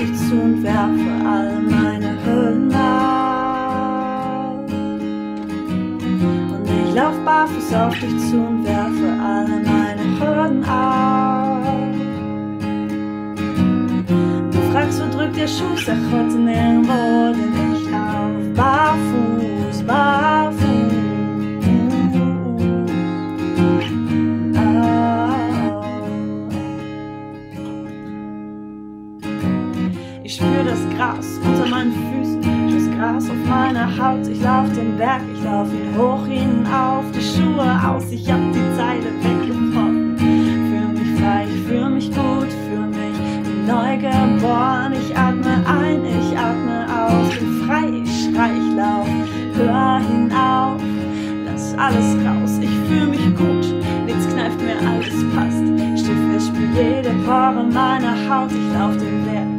dich zu und werfe all meine Hüllen auf. Und ich lauf barfuß auf dich zu und werfe all meine Hürden auf. Du fragst, wo drückt der Schuh? Sag heute nirgendwo, denn ich lauf barfuß, barfuß. Gras unter meinen Füßen, das Gras auf meiner Haut. Ich lauf den Berg, ich lauf ihn hoch hinauf, die Schuhe aus, ich hab die Zeile weggebrochen. Fühl mich frei, ich fühl mich gut, fühl mich wie neu geboren. Ich atme ein, ich atme aus, bin frei, ich schrei, ich lauf, hör hinauf, lass alles raus. Ich fühl mich gut, nichts kneift mir, alles passt. Stift, fest, spür jede Pore meiner Haut, ich lauf den Berg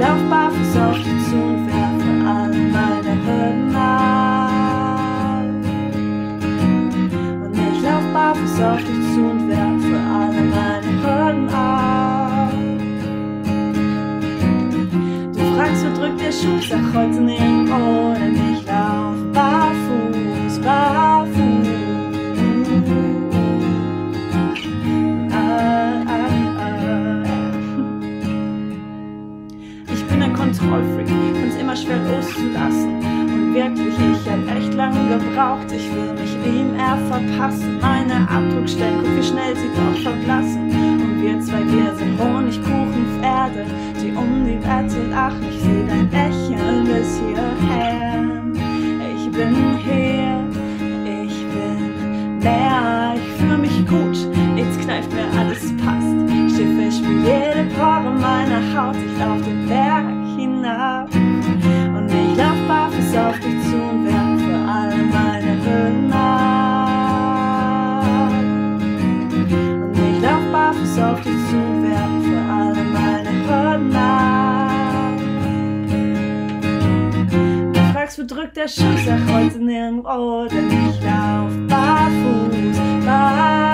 lauf barfuß auf die zu und werfe alle meine Hürden ab. Und ich lauf barfuß auf die zu und werfe alle meine Hürden ab. Du fragst, wo drückt der Schuh? Sag heute nicht ohne dich lauf. Kontrollfreak. Ich find's immer schwer loszulassen. Und wirklich, ich hab echt lange gebraucht. Ich will mich ihm eher verpassen. Meine Abdruckstellen, guck wie schnell sie doch verblassen. Und wir zwei, wir sind Honigkuchenpferde, die um die Wette lachen. Ich seh dein Lächeln bis hierher. Ich bin hier, ich bin mehr. Ich fühle mich gut, jetzt kneift mir alles passt. Schiffe für jede Pore meiner Haut. Ich lauf den Berg hinab. Und ich lauf barfuß auf dich zu und werfe alle meine Hürden ab. Und ich lauf barfuß auf dich zu und werfe alle meine Hürden ab. Du fragst, wo drückt der Schuss? Sag heute nirgendwo, denn ich lauf barfuß, barfuß.